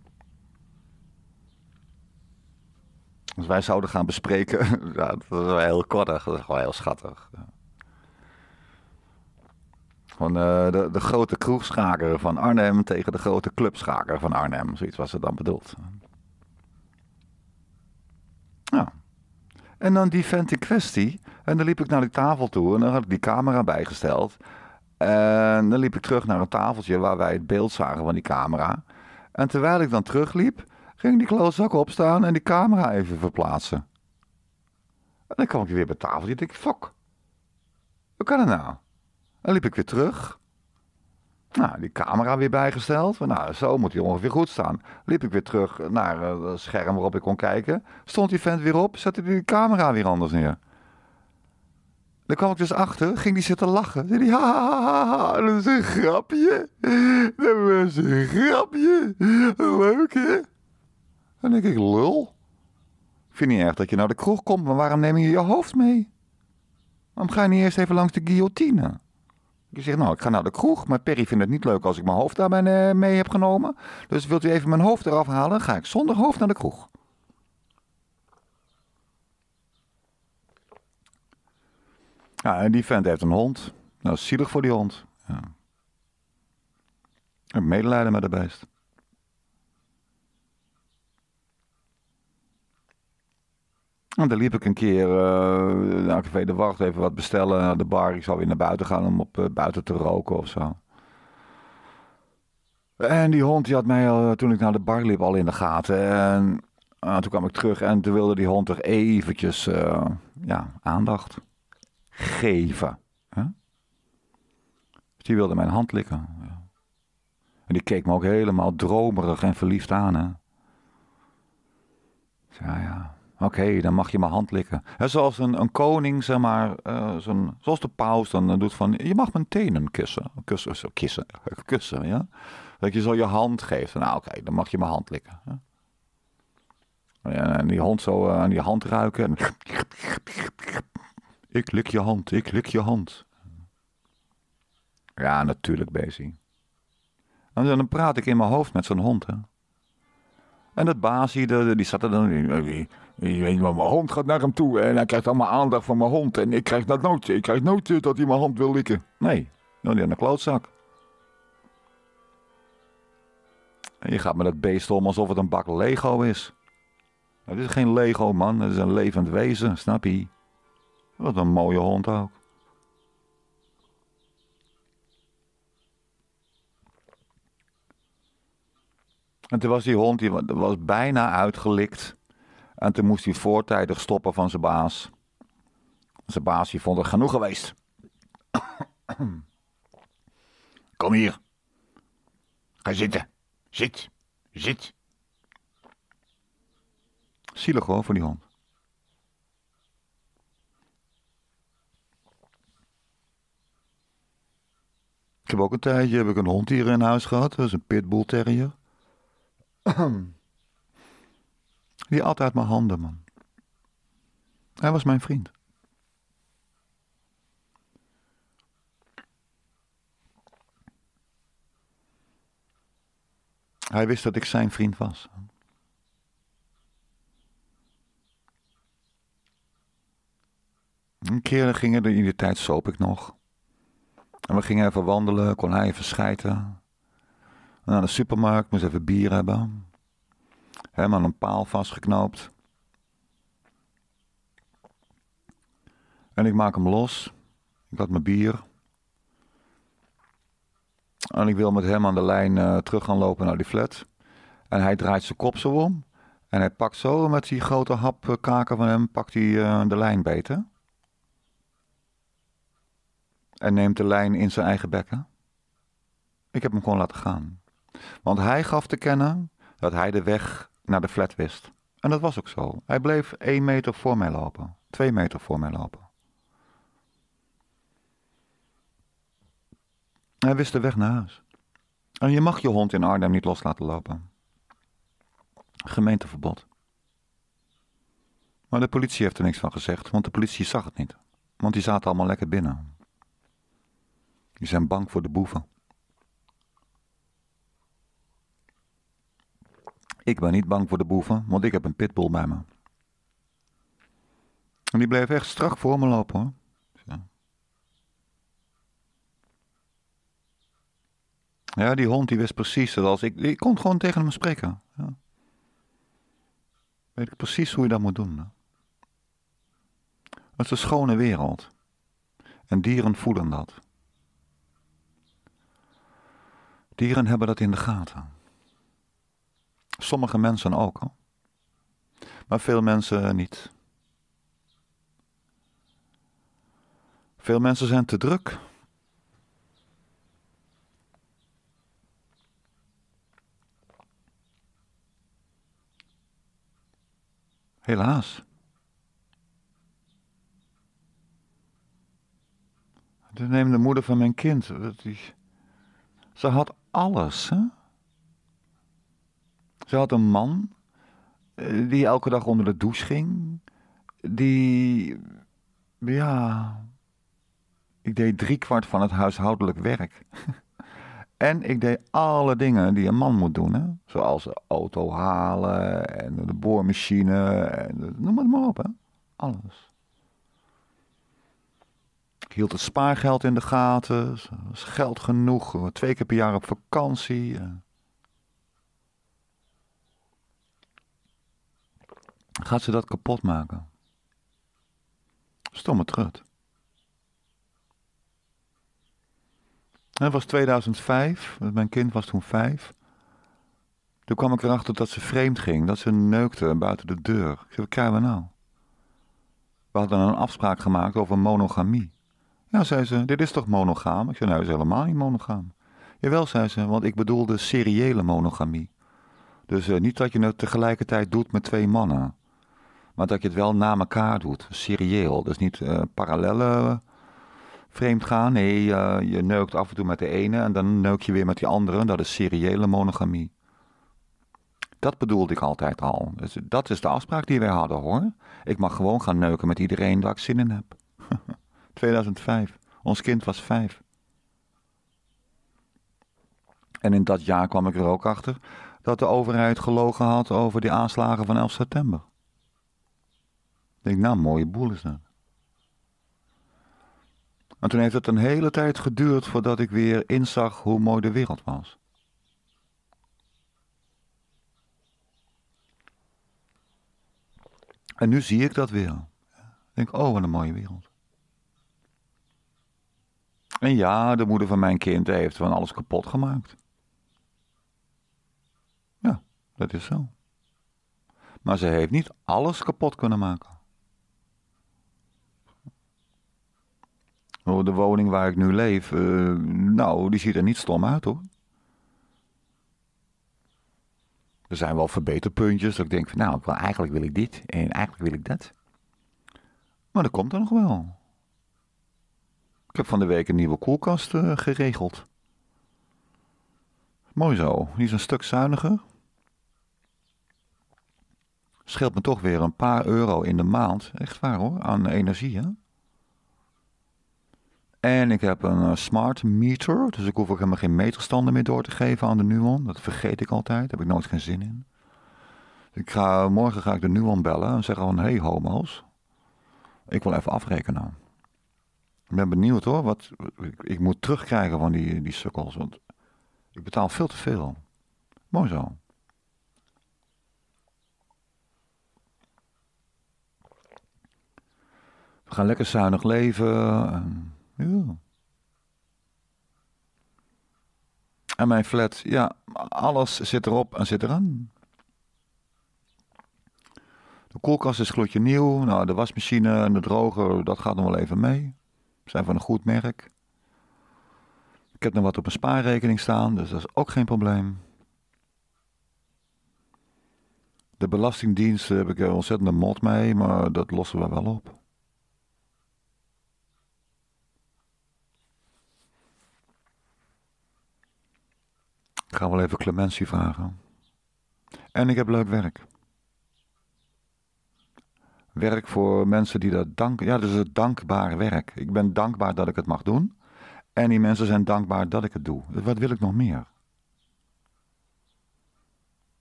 Dus wij zouden gaan bespreken. ja, dat is wel heel kort, dat is wel heel schattig. Van eh, de, de grote kroegschaker van Arnhem tegen de grote clubschaker van Arnhem. Zoiets was het dan bedoeld. Ja. En dan die vent in kwestie. En dan liep ik naar die tafel toe en dan had ik die camera bijgesteld. En dan liep ik terug naar een tafeltje waar wij het beeld zagen van die camera. En terwijl ik dan terugliep, ging die klootzak opstaan en die camera even verplaatsen. En dan kwam ik weer bij het tafeltje en dacht ik, fuck, hoe kan het nou? En liep ik weer terug. Nou, die camera weer bijgesteld. nou, zo moet hij ongeveer goed staan. Liep ik weer terug naar eh, het scherm waarop ik kon kijken. Stond die vent weer op, zette die camera weer anders neer. Dan kwam ik dus achter, ging die zitten lachen. Zei die, ha, ha, ha, ha, dat is een grapje. Dat was een grapje. Leuk, hè? Dan denk ik, lul. Ik vind niet erg dat je naar de kroeg komt, maar waarom neem je je hoofd mee? Waarom ga je niet eerst even langs de guillotine? Ik zeg, nou, ik ga naar de kroeg, maar Perry vindt het niet leuk als ik mijn hoofd daarbij eh, mee heb genomen. Dus wilt u even mijn hoofd eraf halen, ga ik zonder hoofd naar de kroeg. Ja, en die vent heeft een hond. Nou, zielig voor die hond. Ja. medelijden met de beest. En daar liep ik een keer uh, naar Café de Wacht even wat bestellen naar de bar. Ik zou weer naar buiten gaan om op eh, buiten te roken of zo. En die hond die had mij toen ik naar de bar liep al in de gaten. En ah, toen kwam ik terug en toen wilde die hond toch eventjes eh, ja, aandacht geven. Dus die wilde mijn hand likken. En die keek me ook helemaal dromerig en verliefd aan. Hè? Ja, ah, ja. Oké, dan mag je mijn hand likken. zoals een, een, koning, zeg maar, eh, zoals de paus dan eh, doet van, je mag mijn tenen kussen. Kussen, kussen, Dat je zo je hand geeft. Nou, oké, dan mag je mijn hand likken. En die hond zo eh, aan die hand ruiken. En... Ik lik je hand, ik lik je hand. Ja, natuurlijk, Basie. En dan praat ik in mijn hoofd met zo'n hond, hè. En dat Basie, die, die zat er dan... Je weet mijn hond gaat naar hem toe en hij krijgt allemaal aandacht van mijn hond. En ik krijg dat nooit, ik krijg nooit dat hij mijn hand wil likken. Nee, dan in een klootzak. En je gaat met dat beest om alsof het een bak Lego is. Het is geen Lego, man. Het is een levend wezen, snap je? Wat een mooie hond ook. En toen was die hond die was bijna uitgelikt. En toen moest hij voortijdig stoppen van zijn baas. Zijn baas die vond het genoeg geweest. Kom hier. Ga zitten. Zit. Zit. Zielig hoor voor die hond. Ik heb ook een tijdje heb ik een hond hier in huis gehad. Dat is een pitbull terrier. Die altijd mijn handen, man. Hij was mijn vriend. Hij wist dat ik zijn vriend was. Een keer gingen er in die tijd soop ik nog. En we gingen even wandelen, kon hij even schijten. Naar de supermarkt, moest even bier hebben. Hem aan een paal vastgeknoopt. En ik maak hem los. Ik had mijn bier. En ik wil met hem aan de lijn eh, terug gaan lopen naar die flat. En hij draait zijn kop zo om. En hij pakt zo met die grote hap kaken van hem, pakt hij eh, de lijn beter en neemt de lijn in zijn eigen bekken? Ik heb hem gewoon laten gaan. Want hij gaf te kennen dat hij de weg naar de flat wist. En dat was ook zo. Hij bleef één meter voor mij lopen, twee meter voor mij lopen. Hij wist de weg naar huis. En je mag je hond in Arnhem niet los laten lopen. Gemeenteverbod. Maar de politie heeft er niks van gezegd, want de politie zag het niet. Want die zaten allemaal lekker binnen. Die zijn bang voor de boeven. Ik ben niet bang voor de boeven, want ik heb een pitbull bij me. En die bleef echt strak voor me lopen hoor. Ja. die hond die wist precies dat als ik... Ik kon gewoon tegen hem spreken. Ja. Weet ik precies hoe je dat moet doen. Hè? Het is een schone wereld. En dieren voelen dat. Dieren hebben dat in de gaten. Sommige mensen ook al. Maar veel mensen eh, niet. Veel mensen zijn te druk. Helaas. neem de moeder van mijn kind. Die, ze had alles. Hè? Ze had een man eh, die elke dag onder de douche ging. Die, ja, ik deed driekwart van het huishoudelijk werk. en ik deed alle dingen die een man moet doen. Hè? Zoals de auto halen en de boormachine en noem het maar op. Hè? Alles hield het spaargeld in de gaten. Was geld genoeg. Eh, twee keer per jaar op vakantie. Eh. Gaat ze dat kapot maken? Stomme trut. Het was 2005. Dus mijn kind was toen vijf. Toen kwam ik erachter dat ze vreemd ging. Dat ze neukte buiten de deur. Ik zei, wat krijgen we nou? We hadden een afspraak gemaakt over monogamie. Ja, nou, zei ze, dit is toch monogaam? Ik zei, nou, is helemaal niet monogaam. Jawel, zei ze, want ik bedoelde seriële monogamie. Dus eh, niet dat je het tegelijkertijd doet met twee mannen. Maar dat je het wel na elkaar doet, serieel. Dus niet uh, vreemd gaan. Nee, je neukt af en toe met de ene en dan neuk je weer met die andere. Dat is seriële monogamie. Dat bedoelde ik altijd al. Dus, dat is de afspraak die wij hadden hoor. Ik mag gewoon gaan neuken met iedereen waar ik zin in heb. 2005. Ons kind was vijf. En in dat jaar kwam ik er ook achter dat de overheid gelogen had over die aanslagen van 11 september. Ik denk, nou, mooie boel is dat. En toen heeft het een hele tijd geduurd voordat ik weer inzag hoe mooi de wereld was. En nu zie ik dat weer. Ik denk, oh, wat een mooie wereld. En ja, de moeder van mijn kind heeft van alles kapot gemaakt. Ja, dat is zo. Maar ze heeft niet alles kapot kunnen maken. Oh, de woning waar ik nu leef, eh, nou, die ziet er niet stom uit hoor. Er zijn wel verbeterpuntjes. Dat ik denk van nou, eigenlijk wil ik dit en eigenlijk wil ik dat. Maar dat komt er nog wel. Ik heb van de week een nieuwe koelkast eh, geregeld. Mooi zo, die is een stuk zuiniger. Scheelt me toch weer een paar euro in de maand, echt waar hoor, aan energie hè? En ik heb een eh, smart meter, dus ik hoef ook helemaal geen meterstanden meer door te geven aan de Nuon. Dat vergeet ik altijd, daar heb ik nooit geen zin in. Ik ga, morgen ga ik de Nuon bellen en zeggen van, hé hey, homo's, ik wil even afrekenen. Ik ben benieuwd hoor. Wat, ik, ik, moet terugkrijgen van die, die sukkels. Want ik betaal veel te veel. Mooi zo. We gaan lekker zuinig leven. En, ja. en mijn flat, ja, alles zit erop en zit eraan. De koelkast is gloedje nieuw. Nou, de wasmachine en de droger, dat gaat nog wel even mee. Zijn van een goed merk. Ik heb nog wat op mijn spaarrekening staan, dus dat is ook geen probleem. De Belastingdienst heb ik een ontzettende mot mee, maar dat lossen we wel op. Ik ga wel even clementie vragen. En ik heb leuk werk werk voor mensen die dat danken. Ja, is het dankbaar werk. Ik ben dankbaar dat ik het mag doen. En die mensen zijn dankbaar dat ik het doe. Wat wil ik nog meer?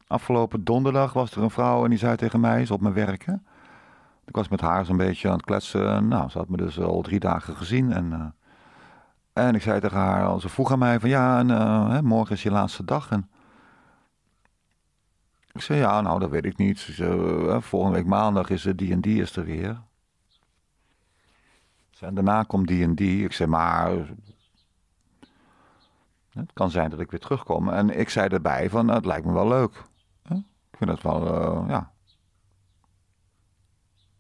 Afgelopen donderdag was er een vrouw en die zei tegen mij, ze op mijn werken. Ik was met haar zo'n beetje aan het kletsen. Nou, ze had me dus al drie dagen gezien. En, eh, en ik zei tegen haar, ze vroeg aan mij van ja, eh, morgen is je laatste dag. En ik zei, ja, nou, dat weet ik niet. Ze eh, eh, volgende week maandag is er die en die is er weer. en daarna komt die en die. Ik zei, maar... Eh, het kan zijn dat ik weer terugkom. En ik zei erbij van, het lijkt me wel leuk. Ik vind het wel, uh, ja...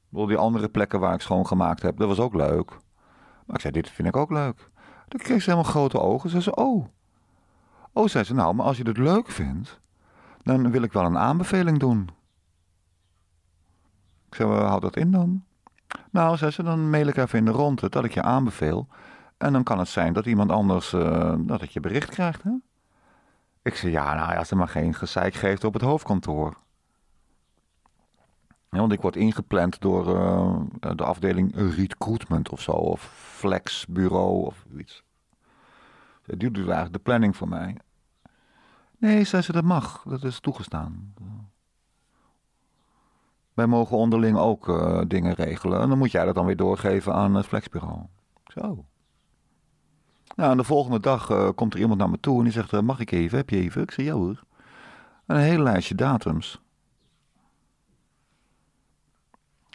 Door die andere plekken waar ik schoongemaakt heb, dat was ook leuk. Maar ik zei, dit vind ik ook leuk. Dan kreeg ze helemaal grote ogen. Zei ze, oh... Oh, zei ze, nou, maar als je het leuk vindt dan wil ik wel een aanbeveling doen. Ik zeg, houd dat in dan. Nou, zei ze, dan mail ik even in de ronde dat ik je aanbeveel. En dan kan het zijn dat iemand anders eh, dat je bericht krijgt, hè? Ik zeg ja, nou, als er maar geen gezeik geeft op het hoofdkantoor. want ik word ingepland door eh, de afdeling recruitment of zo, of flexbureau of iets. Die doet dus eigenlijk de planning voor mij. Nee, zei ze, dat mag. Dat is toegestaan. Wij mogen onderling ook eh, dingen regelen. En dan moet jij dat dan weer doorgeven aan het flexbureau. Zo. Nou, en de volgende dag eh, komt er iemand naar me toe en die zegt: eh, Mag ik even? Heb je even? Ik zeg: Ja hoor. En een hele lijstje datums.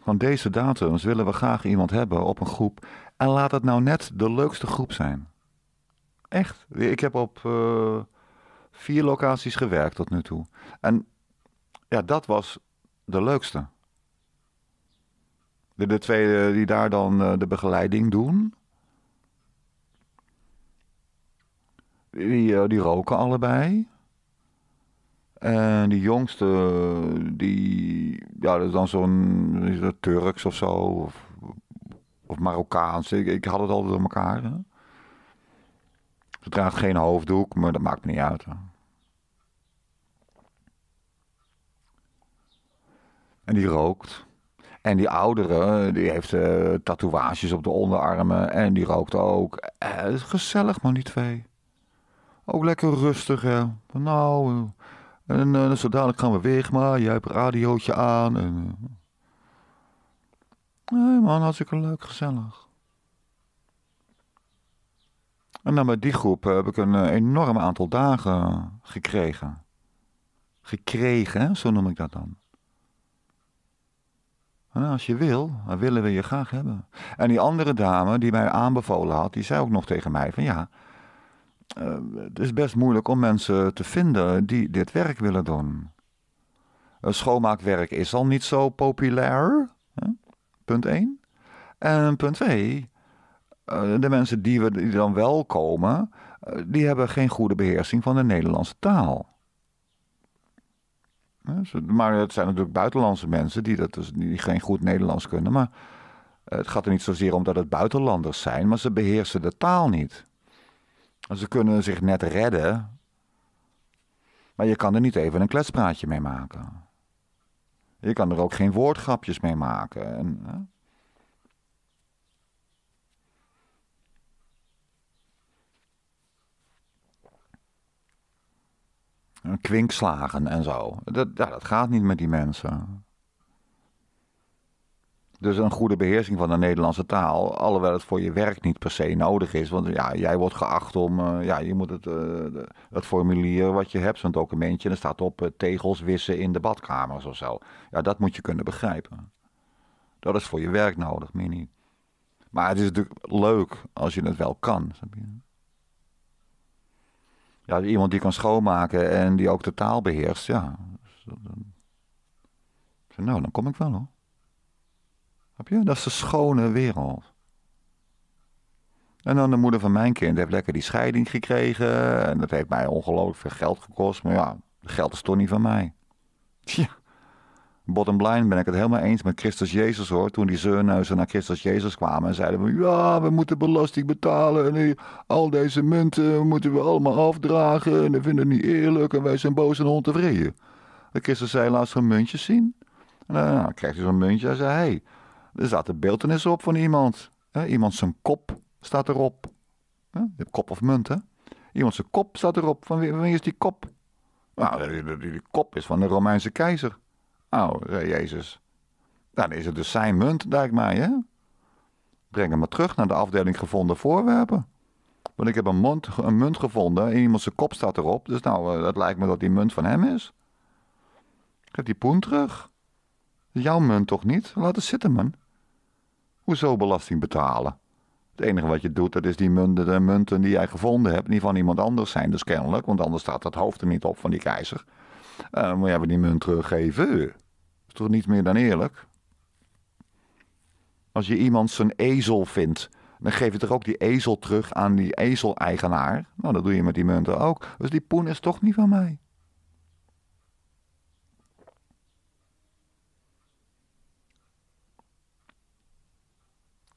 Van deze datums willen we graag iemand hebben op een groep. En laat het nou net de leukste groep zijn. Echt. Ik heb op vier locaties gewerkt tot nu toe. En ja, dat was de leukste. De, twee eh, die daar dan eh, de begeleiding doen. Die, eh, die roken allebei. En die jongste, die, ja, dat is dan zo'n Turks of zo, of, Marokkaans. Ik, ik, had het altijd door elkaar. Ze draagt geen hoofddoek, maar dat maakt me niet uit. Hè? en die rookt. En die oudere, die heeft eh, tatoeages op de onderarmen en die rookt ook. Eh, gezellig man, die twee. Ook lekker rustig, hè. Nou, eh, en eh, zo dadelijk gaan we weg, maar jij hebt een radiootje aan. En, Nee man, hartstikke leuk, gezellig. En dan met die groep heb ik een enorm aantal dagen gekregen. Gekregen, zo noem ik dat dan. Nou, als je wil, willen we je graag hebben. En die andere dame die mij aanbevolen had, die zei ook nog tegen mij van ja, eh, het is best moeilijk om mensen te vinden die dit werk willen doen. Uh, schoonmaakwerk is al niet zo populair. Punt 1. En punt 2. Eh, de mensen die, we, die dan wel komen, die hebben geen goede beheersing van de Nederlandse taal. Maar het zijn natuurlijk buitenlandse mensen die, dat dus, die geen goed Nederlands kunnen. Maar eh, het gaat er niet zozeer om dat het buitenlanders zijn, maar ze beheersen de taal niet. Ze kunnen zich net redden, maar je kan er niet even een kletspraatje mee maken. Je kan er ook geen woordgrapjes mee maken. En, kwinkslagen en zo. Dat, ja, dat gaat niet met die mensen. Dus een goede beheersing van de Nederlandse taal, alhoewel het voor je werk niet per se nodig is. Want ja, jij wordt geacht om, eh, ja, je moet het, uh, het formulier wat je hebt, zo'n documentje, en staat op eh, tegels wissen in de badkamers of zo. Ja, dat moet je kunnen begrijpen. Dat is voor je werk nodig, meer niet. Maar het is natuurlijk leuk als je het wel kan. Snap je? ja, iemand die kan schoonmaken en die ook de taal beheerst, ja. Dus, eh, nou, dan kom ik wel hoor. Heb je? Dat is de schone wereld. En dan de moeder van mijn kind heeft lekker die scheiding gekregen. En dat heeft mij ongelooflijk veel geld gekost. Maar ja, geld is toch niet van mij. ja bottom line ben ik het helemaal eens met Christus Jezus hoor. Toen die zeurneuzen naar Christus Jezus kwamen en zeiden we, ja, we moeten belasting betalen en al deze munten moeten we allemaal afdragen en dat vinden het niet eerlijk en wij zijn boos en ontevreden. De Christus zei, laat een muntje zien. dan nou, krijgt hij zo'n muntje en zei, hey, er staat een beeldenis op van iemand. iemand zijn kop staat erop. Je kop of munt, hè? Iemand zijn kop staat erop. Van wie, is die kop? Nou, die kop is van de Romeinse keizer. Nou, oh, zei eh, Jezus, dan is het dus zijn munt, lijkt mij, hè? Breng hem maar terug naar de afdeling gevonden voorwerpen. Want ik heb een, een munt gevonden en iemand zijn kop staat erop. Dus nou, het eh, lijkt me dat die munt van hem is. Geef die poen terug. Jouw munt toch niet? Laat het zitten, man. Hoezo belasting betalen? Het enige wat je doet, dat is die munten, munten die jij gevonden hebt, die van iemand anders zijn dus kennelijk, want anders staat dat hoofd er niet op van die keizer. Uh, moet jij die munt teruggeven? Is toch niet meer dan eerlijk? Als je iemand zijn ezel vindt, dan geef je toch ook die ezel terug aan die ezel-eigenaar? Nou, dat doe je met die munten ook. Dus die poen is toch niet van mij.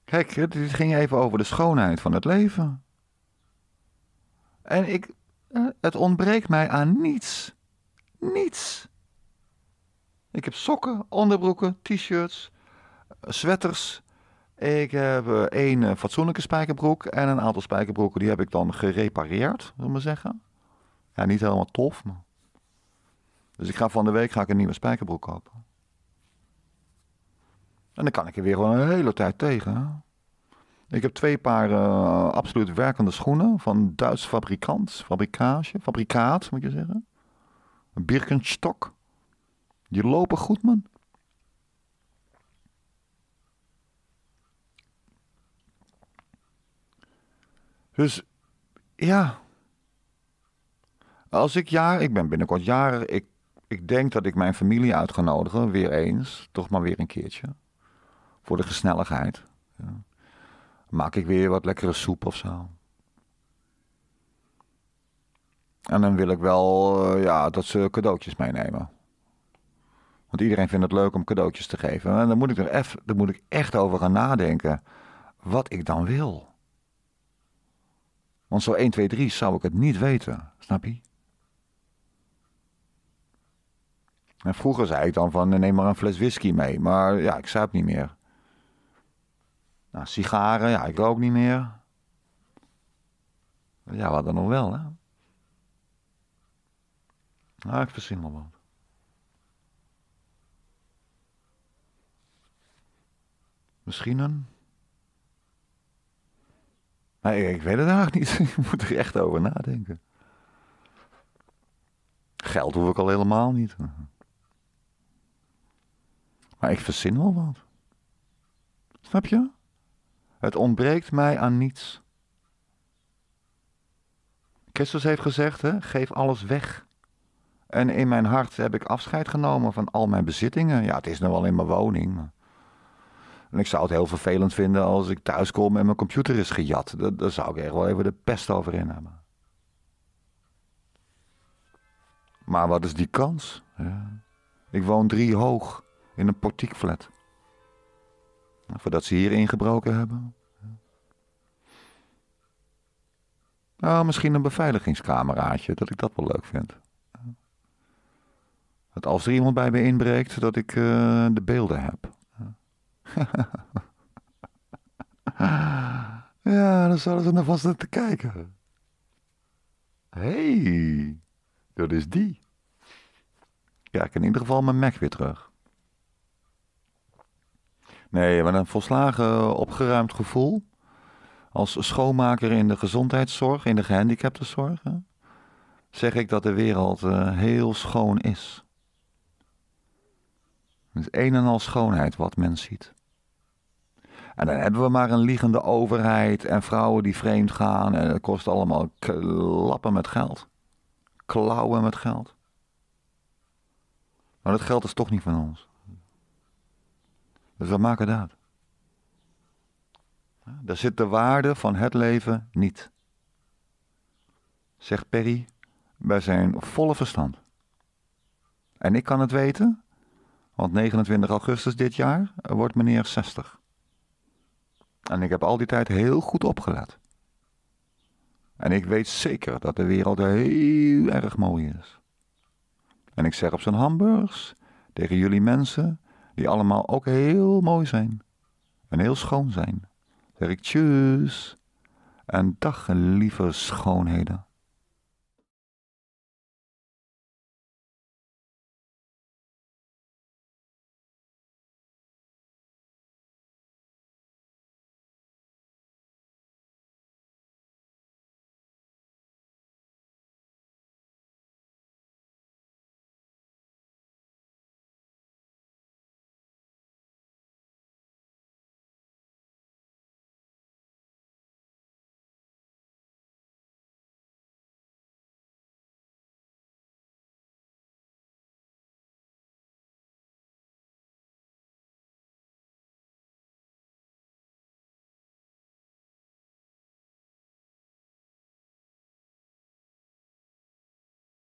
Kijk, dit ging even over de schoonheid van het leven. En ik, eh, het ontbreekt mij aan niets. Niets. Ik heb sokken, onderbroeken, t-shirts, sweaters. Ik heb eh, één eh, fatsoenlijke spijkerbroek en een aantal spijkerbroeken die heb ik dan gerepareerd, wil maar zeggen. Ja, niet helemaal tof, maar... Dus ik ga van de week ga ik een nieuwe spijkerbroek kopen. En dan kan ik er weer gewoon een hele tijd tegen. Ik heb twee paar uh, absoluut werkende schoenen van Duits fabrikant, fabrikage, fabrikaat moet je zeggen. Birkenstok. Die lopen goed, man. Dus ja. Als ik jaar, ik ben binnenkort jaren, ik, ik denk dat ik mijn familie uit ga nodigen, weer eens, toch maar weer een keertje. Voor de gesnelligheid. Ja. Maak ik weer wat lekkere soep of zo. En dan wil ik wel eh, ja, dat ze cadeautjes meenemen. Want iedereen vindt het leuk om cadeautjes te geven. En dan moet ik er even, dan moet ik echt over gaan nadenken. Wat ik dan wil. Want zo 1, 2, 3 zou ik het niet weten. Snap je? En vroeger zei ik dan van neem maar een fles whisky mee. Maar ja, ik zuip niet meer. Nou, sigaren, ja, ik rook niet meer. Ja, wat dan nog wel, hè? Nou, ik verzin al wat. Misschien een. Nee, ik weet het eigenlijk niet. Ik moet er echt over nadenken. Geld hoef ik al helemaal niet. Maar ik verzin wel wat. Snap je? Het ontbreekt mij aan niets. Christus heeft gezegd, hè, geef alles weg. En in mijn hart heb ik afscheid genomen van al mijn bezittingen. Ja, het is nu al in mijn woning. En ik zou het heel vervelend vinden als ik thuis kom en mijn computer is gejat. Daar, zou ik echt wel even de pest over in hebben. Maar wat is die kans? Ja. Ik woon drie hoog in een portiekflat. Voordat ze hier ingebroken hebben. Nou, misschien een beveiligingscameraatje, dat ik dat wel leuk vind. Dat als er iemand bij me inbreekt, dat ik eh, de beelden heb. ja, dan zouden ze naar vast te kijken. Hé, hey, dat is die. Kijk, in ieder geval mijn Mac weer terug. Nee, maar een volslagen opgeruimd gevoel. Als schoonmaker in de gezondheidszorg, in de gehandicaptenzorg, zeg ik dat de wereld eh, heel schoon is. Het is een en al schoonheid wat men ziet. En dan hebben we maar een liegende overheid en vrouwen die vreemd gaan. En dat kost allemaal klappen met geld. Klauwen met geld. Maar dat geld is toch niet van ons. Dus we maken dat. Daar zit de waarde van het leven niet. Zegt Perry bij zijn volle verstand. En ik kan het weten want 29 augustus dit jaar wordt meneer 60. En ik heb al die tijd heel goed opgelet. En ik weet zeker dat de wereld heel erg mooi is. En ik zeg op zijn hamburgers tegen jullie mensen, die allemaal ook heel mooi zijn. En heel schoon zijn. Zeg ik tjus. En dag, lieve schoonheden.